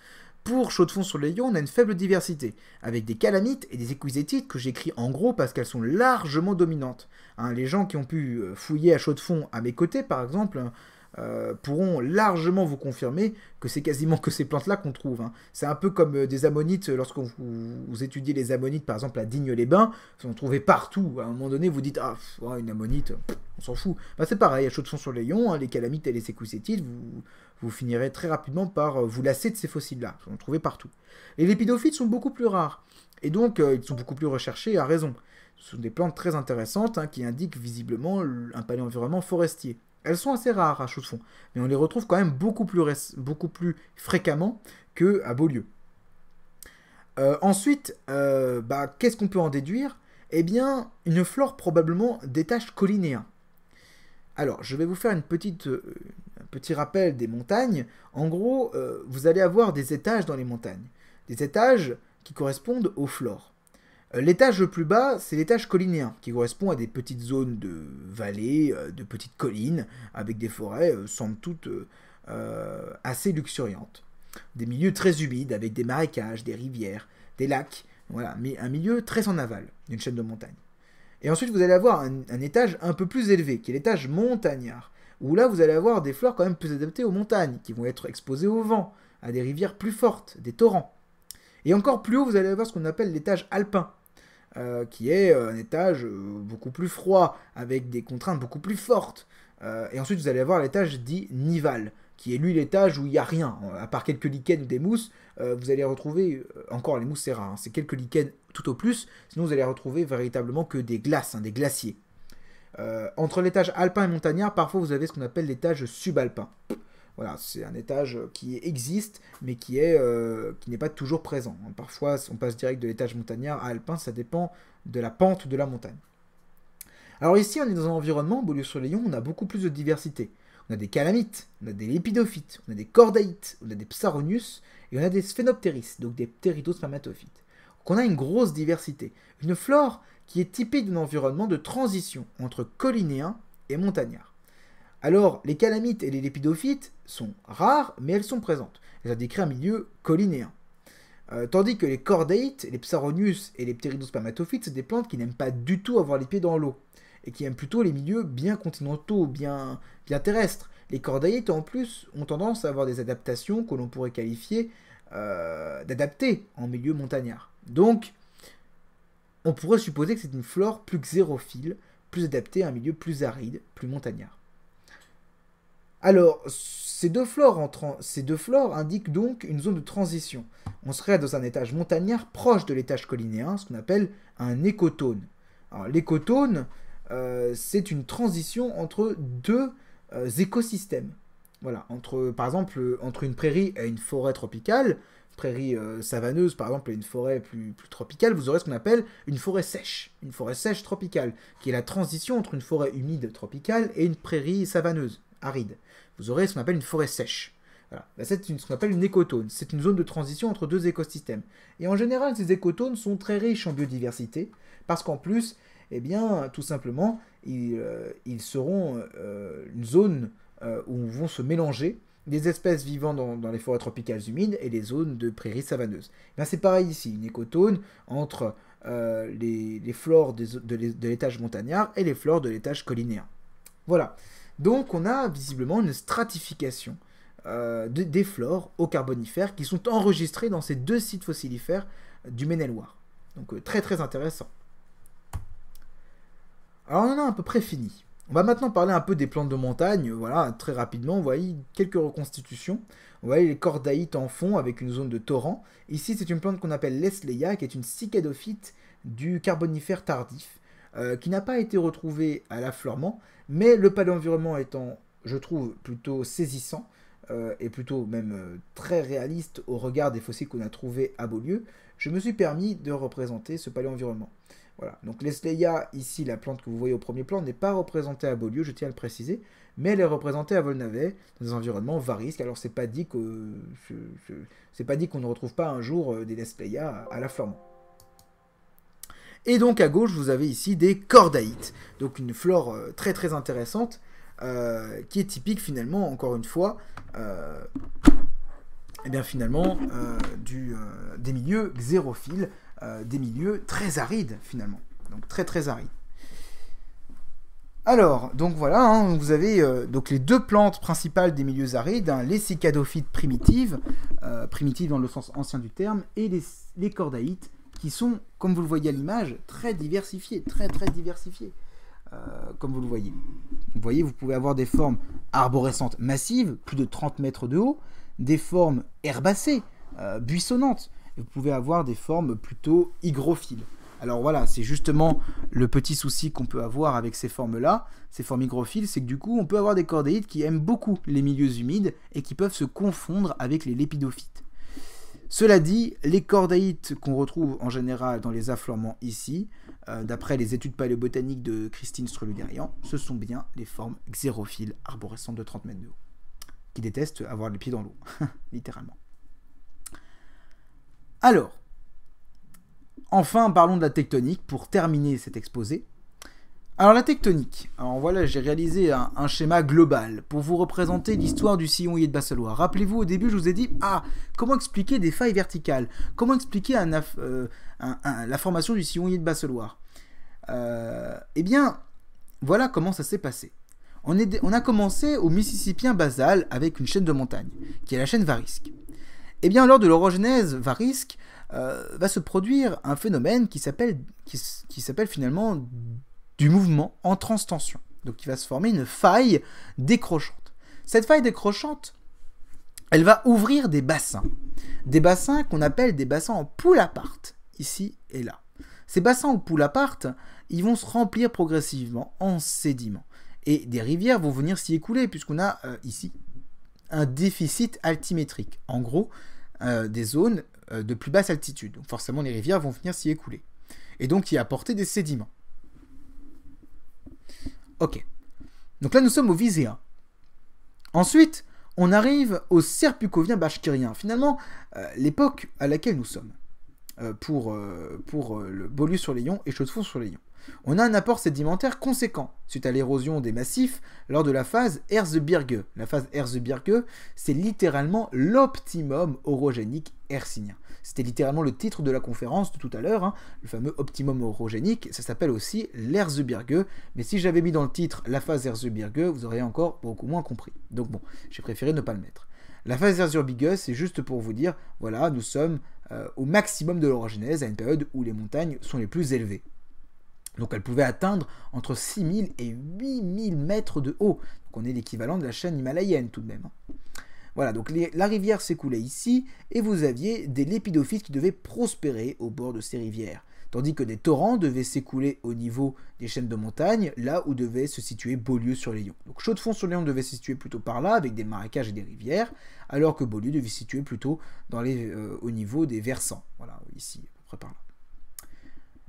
Pour chaud de fond sur les lions, on a une faible diversité, avec des calamites et des équisétites que j'écris en gros parce qu'elles sont largement dominantes. Hein, les gens qui ont pu euh, fouiller à chaud de fond à mes côtés, par exemple, hein, euh, pourront largement vous confirmer que c'est quasiment que ces plantes-là qu'on trouve. Hein. C'est un peu comme euh, des ammonites, euh, lorsqu'on vous, étudiez les ammonites, par exemple à Digne-les-Bains, sont trouvées partout. Hein. À un moment donné, vous dites Ah, une ammonite, on s'en fout. Bah, c'est pareil, à Chaudson sur les hein, les calamites et les séquicétiles, vous, vous finirez très rapidement par vous lasser de ces fossiles-là. Elles sont trouvées partout. Les lépidophytes sont beaucoup plus rares. Et donc, ils sont beaucoup plus recherchés à raison. Ce sont des plantes très intéressantes hein, qui indiquent visiblement un paléoenvironnement forestier elles sont assez rares à hein, Chaux-de-Fonds, mais on les retrouve quand même beaucoup plus, fréquemment qu'à Beaulieu. Euh, ensuite, euh, bah, qu'est-ce qu'on peut en déduire Eh bien, une flore probablement d'étages collinéens. Alors, je vais vous faire euh, un petit rappel des montagnes. En gros, vous allez avoir des étages dans les montagnes. Des étages qui correspondent aux flores. Euh, l'étage le plus bas, c'est l'étage collinéen, qui correspond à des petites zones de vallées, euh, de petites collines, avec des forêts, euh, sans toutes assez luxuriantes. Des milieux très humides, avec des marécages, des rivières, des lacs, voilà, mais un milieu très en aval d'une chaîne de montagnes. Et ensuite, vous allez avoir un étage un peu plus élevé, qui est l'étage montagnard, où là, vous allez avoir des fleurs quand même plus adaptées aux montagnes, qui vont être exposées au vent, à des rivières plus fortes, des torrents. Et encore plus haut, vous allez avoir ce qu'on appelle l'étage alpin, euh, qui est euh, un étage euh, beaucoup plus froid, avec des contraintes beaucoup plus fortes. et ensuite, vous allez avoir l'étage dit nival, qui est lui l'étage où il n'y a rien, à part quelques lichens ou des mousses. vous allez retrouver, encore les mousses c'est rare, hein, c'est quelques lichens tout au plus, sinon vous allez retrouver véritablement que des glaces, hein, des glaciers. entre l'étage alpin et montagnard, parfois vous avez ce qu'on appelle l'étage subalpin. Voilà, c'est un étage qui existe, mais qui est euh, qui n'est pas toujours présent. Hein, parfois, on passe direct de l'étage montagnard à alpin, ça dépend de la pente de la montagne. Alors ici, on est dans un environnement, Beaulieu-sur-Layon, on a beaucoup plus de diversité. On a des calamites, on a des lépidophytes, on a des cordaïtes, on a des psaronius, et on a des sphenopteris, donc des pteridospermatophytes. Donc on a une grosse diversité, une flore qui est typique d'un environnement de transition entre collinéen et montagnard. Alors, les calamites et les lépidophytes sont rares, mais elles sont présentes. Elles ont décrit un milieu collinéen. Euh, tandis que les cordaïtes, les psaronius et les pteridospermatophytes, c'est des plantes qui n'aiment pas du tout avoir les pieds dans l'eau, et qui aiment plutôt les milieux bien continentaux, bien, bien terrestres. Les cordaïtes, en plus, ont tendance à avoir des adaptations que l'on pourrait qualifier euh, d'adaptées en milieu montagnard. Donc, on pourrait supposer que c'est une flore plus xérophile, plus adaptée à un milieu plus aride, plus montagnard. Alors, ces deux, flores indiquent donc une zone de transition. On serait dans un étage montagnard proche de l'étage collinéen, ce qu'on appelle un écotone. Alors, l'écotone, euh, c'est une transition entre deux euh, écosystèmes. Voilà, entre, par exemple, entre une prairie et une forêt tropicale, prairie euh, savaneuse par exemple et une forêt plus, plus tropicale, vous aurez ce qu'on appelle une forêt sèche, une forêt sèche tropicale, qui est la transition entre une forêt humide tropicale et une prairie savaneuse, aride vous aurez ce qu'on appelle une forêt sèche. C'est ce qu'on appelle une écotone. C'est une zone de transition entre deux écosystèmes. Et en général, ces écotones sont très riches en biodiversité, parce qu'en plus, eh bien, tout simplement, ils, euh, seront euh, une zone euh, où vont se mélanger des espèces vivant dans, les forêts tropicales humides et les zones de prairies savaneuses. Eh c'est pareil ici, une écotone entre les, les, flores de, l'étage montagnard et les flores de l'étage collinéen. Voilà. Donc on a visiblement une stratification euh, des flores au carbonifère qui sont enregistrées dans ces deux sites fossilifères euh, du maine Donc euh, très très intéressant. Alors on en a à peu près fini. On va maintenant parler un peu des plantes de montagne, voilà, très rapidement, vous voyez quelques reconstitutions. Vous voyez les cordaïtes en fond avec une zone de torrent. Ici c'est une plante qu'on appelle l'esleia, qui est une cicadophyte du carbonifère tardif, qui n'a pas été retrouvée à l'affleurement, mais le palais environnement étant, je trouve, plutôt saisissant, euh, et plutôt même euh, très réaliste au regard des fossiles qu'on a trouvés à Beaulieu, je me suis permis de représenter ce palais environnement. Voilà, donc l'Esleia, ici la plante que vous voyez au premier plan, n'est pas représentée à Beaulieu, je tiens à le préciser, mais elle est représentée à Volnavet, dans des environnements varisques, alors c'est pas dit euh, pas dit qu'on ne retrouve pas un jour des Lesleia à la Flamande. Et donc à gauche, vous avez ici des cordaïtes, donc une flore euh, très très intéressante euh, qui est typique finalement, encore une fois, et euh, eh bien finalement du, des milieux xérophiles, des milieux très arides finalement, donc très très arides. Alors, donc voilà, hein, vous avez donc les deux plantes principales des milieux arides, hein, les cicadophytes primitives, primitives dans le sens ancien du terme, et les, les cordaïtes, qui sont, comme vous le voyez à l'image, très diversifiés, très très diversifiés, euh, comme vous le voyez. Vous voyez, vous pouvez avoir des formes arborescentes massives, plus de 30 mètres de haut, des formes herbacées, euh, buissonnantes, et vous pouvez avoir des formes plutôt hygrophiles. Alors voilà, c'est justement le petit souci qu'on peut avoir avec ces formes-là, ces formes hygrophiles, c'est que du coup, on peut avoir des cordéides qui aiment beaucoup les milieux humides et qui peuvent se confondre avec les lépidophytes. Cela dit, les cordaïtes qu'on retrouve en général dans les affleurements ici, euh, d'après les études paléobotaniques de Christine Strelugarian, ce sont bien les formes xérophiles arborescentes de 30 mètres de haut, qui détestent avoir les pieds dans l'eau, littéralement. Alors, enfin parlons de la tectonique pour terminer cet exposé. Alors la tectonique. Alors voilà, j'ai réalisé un, schéma global pour vous représenter l'histoire du sillon y de Basse-Loire. Rappelez-vous, au début, je vous ai dit, ah, comment expliquer des failles verticales Comment expliquer euh, la formation du sillon y de Basse-Loire euh, Eh bien, voilà comment ça s'est passé. On, a commencé au Mississippien basal avec une chaîne de montagne, qui est la chaîne Varisque. Eh bien, lors de l'orogenèse Varisque, euh, va se produire un phénomène qui s'appelle qui, finalement du mouvement en transtension. Donc il va se former une faille décrochante. Cette faille décrochante, elle va ouvrir des bassins. Des bassins qu'on appelle des bassins en poule ici et là. Ces bassins en poule part, ils vont se remplir progressivement en sédiments. Et des rivières vont venir s'y écouler, puisqu'on a euh, ici un déficit altimétrique. En gros, euh, des zones euh, de plus basse altitude. Donc forcément, les rivières vont venir s'y écouler. Et donc y apporter des sédiments. Ok. Donc là, nous sommes au Vizéa. Ensuite, on arrive au Serpukovien bachkirien. Finalement, euh, l'époque à laquelle nous sommes euh, pour, euh, pour le bolus sur les Lions et Chaux-de-Fonds sur les Lions. On a un apport sédimentaire conséquent suite à l'érosion des massifs lors de la phase Herzbirge. La phase Herzbirge, c'est littéralement l'optimum orogénique Hercynien. C'était littéralement le titre de la conférence de tout à l'heure, hein, le fameux optimum orogénique. Ça s'appelle aussi l'erzebirge, Mais si j'avais mis dans le titre la phase erzebirge, vous auriez encore beaucoup moins compris. Donc bon, j'ai préféré ne pas le mettre. La phase erzebirge, c'est juste pour vous dire, voilà, nous sommes euh, au maximum de l'orogenèse, à une période où les montagnes sont les plus élevées. Donc elle pouvait atteindre entre 6000 et 8000 mètres de haut. Donc on est l'équivalent de la chaîne himalayenne tout de même. Hein. Voilà, donc la rivière s'écoulait ici, et vous aviez des lépidophytes qui devaient prospérer au bord de ces rivières, tandis que des torrents devaient s'écouler au niveau des chaînes de montagne, là où devait se situer Beaulieu sur Léon. Donc chaux de fonds sur devait se situer plutôt par là, avec des marécages et des rivières, alors que Beaulieu devait se situer plutôt dans les, euh, au niveau des versants. Voilà, ici, à près par là.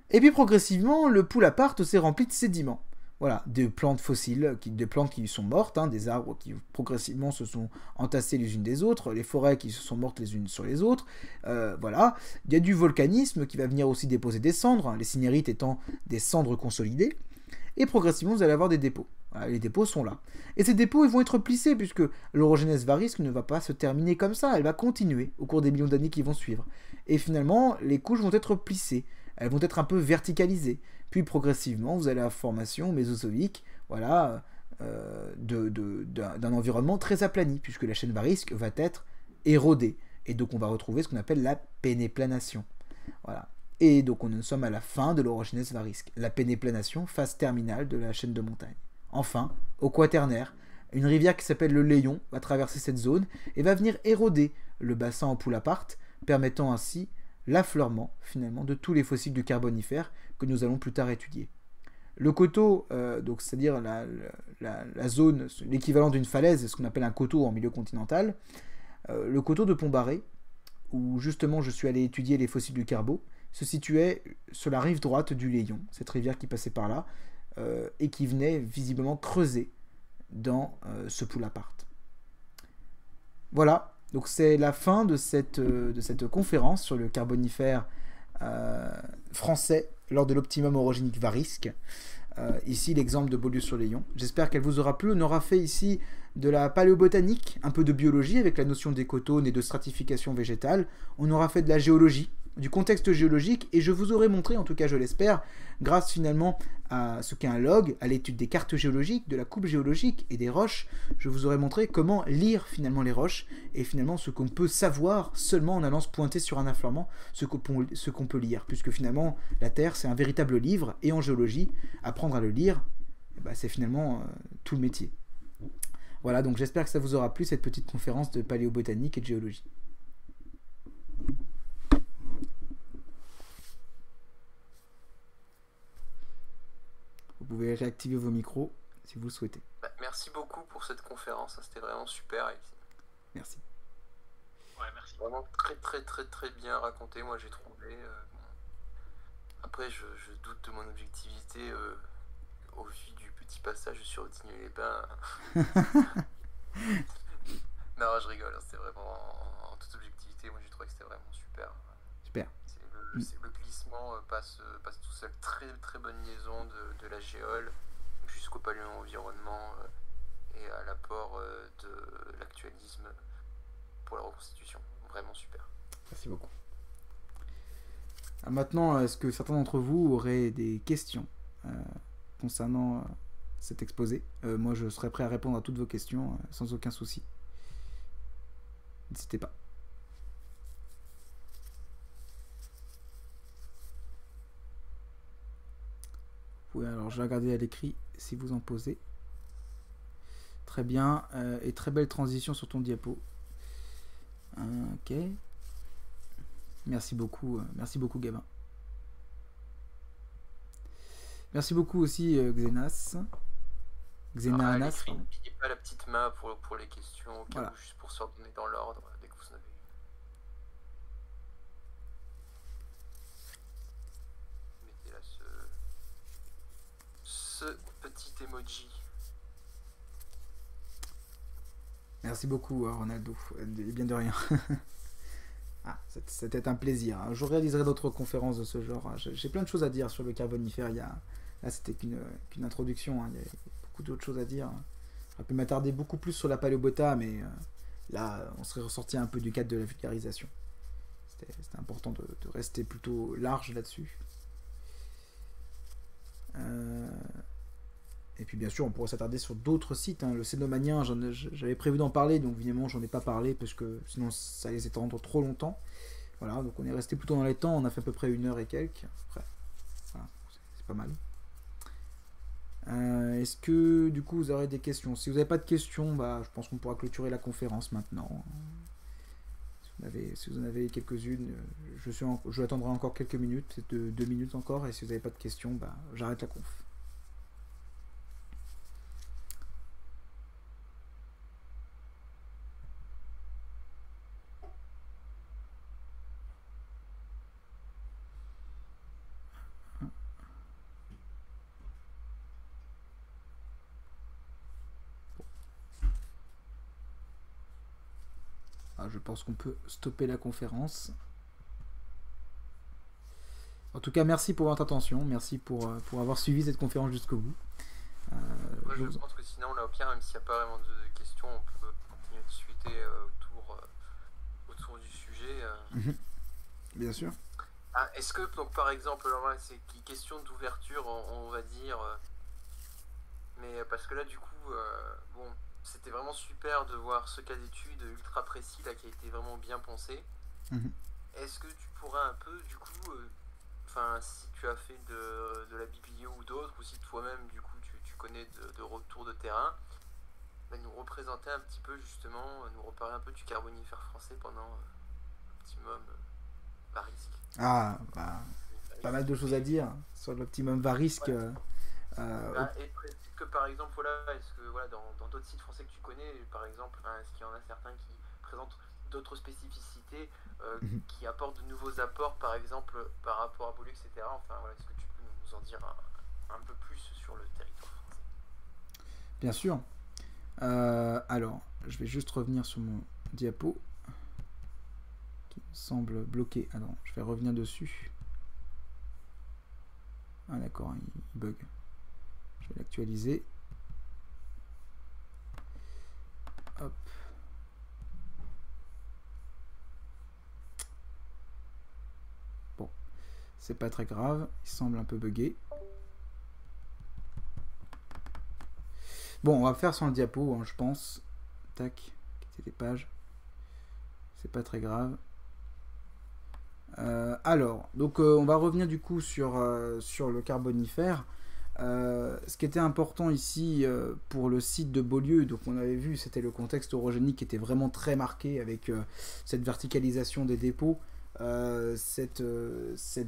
Et puis progressivement, le poulaparte s'est rempli de sédiments. Voilà, des plantes fossiles, des plantes qui sont mortes, hein, des arbres qui progressivement se sont entassés les unes des autres, les forêts qui se sont mortes les unes sur les autres. Euh, voilà, il y a du volcanisme qui va venir aussi déposer des cendres, hein, les cinérites étant des cendres consolidées. Et progressivement, vous allez avoir des dépôts. les dépôts sont là. Et ces dépôts, ils vont être plissés, puisque l'orogenèse varisque ne va pas se terminer comme ça, elle va continuer au cours des millions d'années qui vont suivre. Et finalement, les couches vont être plissées elles vont être un peu verticalisées. Puis progressivement, vous allez à la formation mésozoïque, voilà, euh, d'un environnement très aplani, puisque la chaîne varisque va être érodée. Et donc on va retrouver ce qu'on appelle la pénéplanation. Voilà. Et donc on nous sommes à la fin de l'orogenèse varisque, la pénéplanation, phase terminale de la chaîne de montagne. Enfin, au quaternaire, une rivière qui s'appelle le Léon va traverser cette zone et va venir éroder le bassin en poulaparte, permettant ainsi l'affleurement finalement de tous les fossiles du Carbonifère que nous allons plus tard étudier. Le coteau, euh, donc c'est-à-dire la, zone, l'équivalent d'une falaise, ce qu'on appelle un coteau en milieu continental, euh, le coteau de Pont-Barré, où justement je suis allé étudier les fossiles du Carbo, se situait sur la rive droite du Léon, cette rivière qui passait par là, euh, et qui venait visiblement creuser dans ce Poulaparte. Voilà, donc c'est la fin de cette, euh, de cette conférence sur le carbonifère euh, français lors de l'optimum orogénique varisque. Euh, ici l'exemple de Beaulieu-sur-Layon. J'espère qu'elle vous aura plu. On aura fait ici de la paléobotanique, un peu de biologie avec la notion d'écotone et de stratification végétale. On aura fait de la géologie, du contexte géologique, et je vous aurai montré, en tout cas je l'espère, grâce finalement à ce qu'est un log, à l'étude des cartes géologiques, de la coupe géologique et des roches. Je vous aurais montré comment lire finalement les roches et finalement ce qu'on peut savoir seulement en allant se pointer sur un affleurement, ce qu'on peut lire. Puisque finalement, la Terre, c'est un véritable livre et en géologie, apprendre à le lire, eh ben, c'est finalement euh, tout le métier. Voilà, donc j'espère que ça vous aura plu cette petite conférence de paléobotanique et de géologie. Vous pouvez réactiver vos micros si vous le souhaitez. Bah, merci beaucoup pour cette conférence, hein, c'était vraiment super. Merci. Ouais, merci. Vraiment très très très très bien raconté, moi j'ai trouvé. Euh, Après, je, doute de mon objectivité euh, au vu du petit passage sur Digne-les-Bains. Hein. non, je rigole, hein, c'était vraiment en, toute objectivité, moi j'ai trouvé que c'était vraiment super le, glissement euh, passe, euh, passe tout seul. Très très bonne liaison de, la géole jusqu'au paléon environnement euh, et à l'apport de l'actualisme pour la reconstitution. Vraiment super. Merci beaucoup. Ah, maintenant, est-ce que certains d'entre vous auraient des questions concernant cet exposé Moi, je serais prêt à répondre à toutes vos questions sans aucun souci. N'hésitez pas. Oui, alors je vais regarder à l'écrit si vous en posez. Très bien. Euh, et très belle transition sur ton diapo. Ok. Merci beaucoup, euh, merci beaucoup Gabin. Merci beaucoup aussi euh, Xenas. Xenas. pas la petite main pour, les questions, juste pour s'ordonner dans l'ordre. petit emoji. Merci beaucoup euh, Ronaldo, et bien de rien. ah, c'était un plaisir. Hein. Je réaliserai d'autres conférences de ce genre. Hein. J'ai plein de choses à dire sur le carbonifère. Là, c'était qu'une introduction. Hein. Il y a beaucoup d'autres choses à dire. J'aurais pu m'attarder beaucoup plus sur la paléobota, mais euh, là, on serait ressorti un peu du cadre de la vulgarisation. C'était important de, rester plutôt large là-dessus. Euh... Et puis bien sûr, on pourrait s'attarder sur d'autres sites. Hein. Le Cénomanien, j'avais prévu d'en parler, donc évidemment, j'en ai pas parlé parce que sinon ça allait s'étendre trop longtemps. Voilà, donc on est resté plutôt dans les temps. On a fait à peu près une heure et quelques. c'est pas mal. Euh, est-ce que du coup vous aurez des questions Si vous n'avez pas de questions, bah, je pense qu'on pourra clôturer la conférence maintenant. Si vous, en avez quelques-unes, je, suis attendrai encore quelques minutes, deux minutes encore, et si vous n'avez pas de questions, bah, j'arrête la conf. qu'on peut stopper la conférence. En tout cas, merci pour votre attention, merci pour, euh, pour avoir suivi cette conférence jusqu'au bout. Euh, je, pense que sinon, là, au pire, même s'il n'y a pas vraiment de questions, on peut continuer de suiter euh, autour, autour du sujet. Mhm. Bien sûr. Ah, est-ce que, donc, par exemple, c'est une question d'ouverture, on, on, va dire, mais parce que là, du coup, bon, c'était vraiment super de voir ce cas d'étude ultra précis là, qui a été vraiment bien pensé. Mhm. Est-ce que tu pourrais un peu, du coup, euh, enfin, si tu as fait de, la biblio ou d'autres, ou si toi-même, du coup, tu, connais de, retour de terrain, bah, nous représenter un petit peu, justement, euh, nous reparler un peu du carbonifère français pendant l'optimum euh, varisque. Ah, bah, pas mal de choses à dire sur l'optimum varisque est-ce euh, ah, que par exemple, voilà, est-ce que voilà, dans d'autres sites français que tu connais, par exemple, hein, est-ce qu'il y en a certains qui présentent d'autres spécificités euh, mhm. qui apportent de nouveaux apports, par exemple, par rapport à Boulux, etc. Enfin, voilà, est-ce que tu peux nous en dire un, peu plus sur le territoire français Bien sûr. Euh, alors, je vais juste revenir sur mon diapo qui me semble bloqué. Alors, ah je vais revenir dessus. Ah d'accord, il bug. Je vais l'actualiser. Bon, c'est pas très grave, il semble un peu bugué Bon, on va faire sans le diapo, hein, je pense. Tac, quitter les pages. C'est pas très grave. Euh, alors, donc euh, on va revenir du coup sur, euh, sur le carbonifère. Euh, ce qui était important ici euh, pour le site de Beaulieu, donc on avait vu, c'était le contexte orogénique qui était vraiment très marqué avec euh, cette verticalisation des dépôts, cette,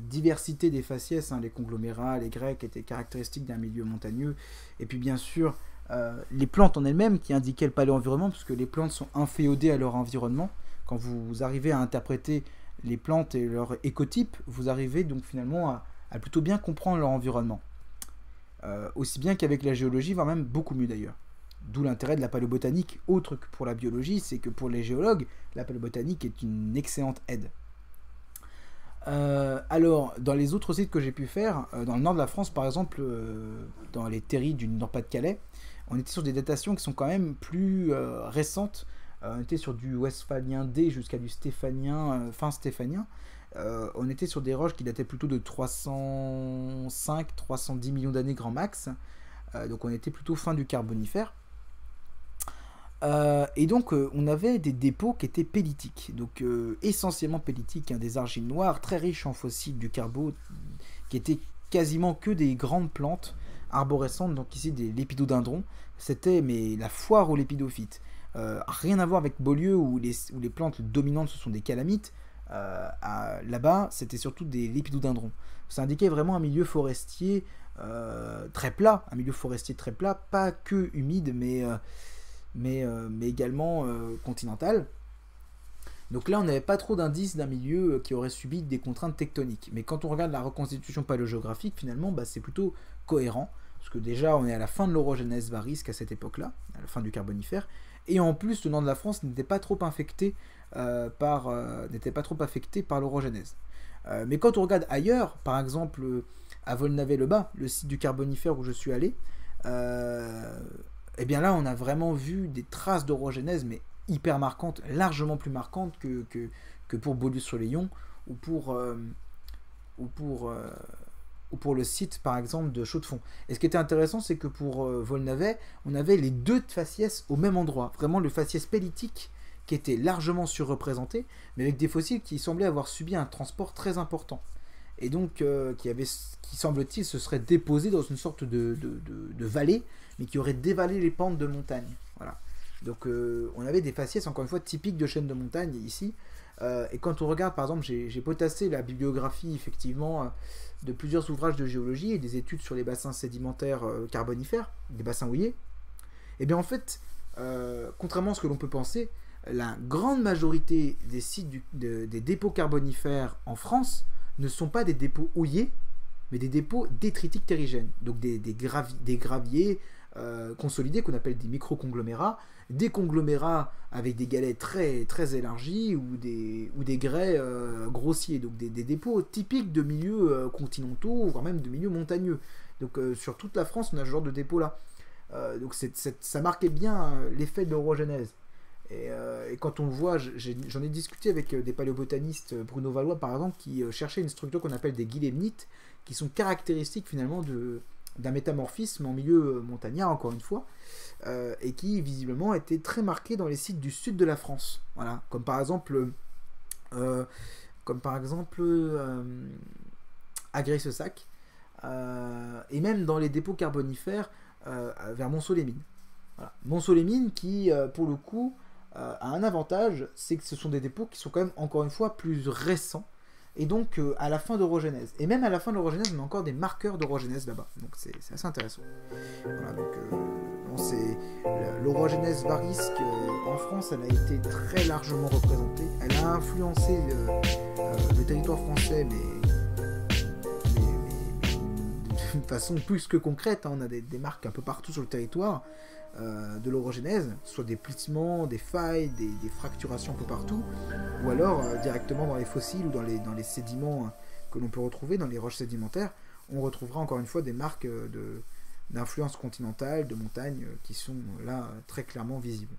diversité des faciès, hein, les conglomérats, les grecs étaient caractéristiques d'un milieu montagneux, et puis bien sûr les plantes en elles-mêmes qui indiquaient le paléo-environnement, puisque les plantes sont inféodées à leur environnement. Quand vous arrivez à interpréter les plantes et leur écotype, vous arrivez donc finalement à plutôt bien comprendre leur environnement. Euh, aussi bien qu'avec la géologie, voire même beaucoup mieux d'ailleurs. D'où l'intérêt de la paléobotanique, autre que pour la biologie, c'est que pour les géologues, la paléobotanique est une excellente aide. Euh, alors, dans les autres sites que j'ai pu faire, euh, dans le nord de la France par exemple, dans les terries du Nord-Pas-de-Calais, on était sur des datations qui sont quand même plus récentes. on était sur du Westphalien D jusqu'à du Stéphanien, fin Stéphanien. Euh, on était sur des roches qui dataient plutôt de 305, 310 millions d'années grand max. Euh, donc on était plutôt fin du Carbonifère. Euh, et donc on avait des dépôts qui étaient pélitiques, donc essentiellement pélitiques, hein, des argiles noires très riches en fossiles du carbo, qui étaient quasiment que des grandes plantes arborescentes, donc ici des lépidodendrons. C'était mais la foire aux lépidophytes. rien à voir avec Beaulieu ou où les, plantes dominantes ce sont des calamites. Euh, là-bas, c'était surtout des lépidodendrons. Ça indiquait vraiment un milieu forestier euh, très plat, un milieu forestier très plat, pas que humide, mais, euh, mais, également continental. Donc là, on n'avait pas trop d'indices d'un milieu qui aurait subi des contraintes tectoniques. Mais quand on regarde la reconstitution paléogéographique, finalement, bah, c'est plutôt cohérent. Parce que déjà, on est à la fin de l'orogenèse varisque à cette époque-là, à la fin du Carbonifère. Et en plus, le nord de la France n'était pas trop infecté euh, euh, n'étaient pas trop affectés par l'orogenèse. Euh, mais quand on regarde ailleurs, par exemple à Volnavet-le-Bas, le site du Carbonifère où je suis allé, eh bien là, on a vraiment vu des traces d'orogenèse, mais hyper marquantes, largement plus marquantes que, pour bolus sur léon ou pour, ou, pour, le site, par exemple, de Chaux-de-Fonds. Et ce qui était intéressant, c'est que pour Volnavet, on avait les deux faciès au même endroit. Vraiment, le faciès pellitique qui étaient largement surreprésentés, mais avec des fossiles qui semblaient avoir subi un transport très important. Et donc, euh, qui, avait, qui semble-t-il, se serait déposé dans une sorte de, de, de, vallée, mais qui aurait dévalé les pentes de montagne. Voilà. Donc, euh, on avait des faciès, encore une fois, typiques de chaînes de montagne ici. Euh, et quand on regarde, par exemple, j'ai potassé la bibliographie, effectivement, de plusieurs ouvrages de géologie et des études sur les bassins sédimentaires carbonifères, des bassins houillés. Et eh bien, en fait, contrairement à ce que l'on peut penser, la grande majorité des sites des dépôts carbonifères en France ne sont pas des dépôts houillés, mais des dépôts détritiques terrigènes, donc des, graviers euh, consolidés qu'on appelle des micro-conglomérats, des conglomérats avec des galets très, élargis ou des, grès euh, grossiers, donc des, dépôts typiques de milieux continentaux continentaux, voire même de milieux montagneux. Donc euh, sur toute la France, on a ce genre de dépôts-là. donc ça marquait bien l'effet de l'orogenèse. Euh, et, quand on voit, j'en ai, discuté avec euh, des paléobotanistes, euh, Bruno Valois par exemple, qui cherchaient une structure qu'on appelle des guillemnites, qui sont caractéristiques finalement d'un métamorphisme en milieu montagnard, encore une fois, et qui visiblement étaient très marqués dans les sites du sud de la France. Voilà, comme par exemple, euh, comme par exemple sac, et même dans les dépôts carbonifères vers Monceau-les-Mines. Voilà. les mines qui, pour le coup, euh, a un avantage, c'est que ce sont des dépôts qui sont quand même encore une fois plus récents, et donc euh, à la fin de l'orogenèse Et même à la fin de d'orogenèse, on a encore des marqueurs d'orogenèse là-bas, donc c'est assez intéressant. Voilà, donc euh, l'orogenèse varisque en France, elle a été très largement représentée, elle a influencé le territoire français, mais d'une façon plus que concrète. Hein. On a des, marques un peu partout sur le territoire. Euh, de l'orogenèse, soit des plissements, des failles, des, fracturations un peu partout, ou alors euh, directement dans les fossiles ou dans les, sédiments hein, que l'on peut retrouver, dans les roches sédimentaires, on retrouvera encore une fois des marques euh, de, d'influence continentale, de montagnes qui sont là très clairement visibles,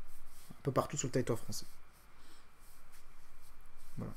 un peu partout sur le territoire français. Voilà.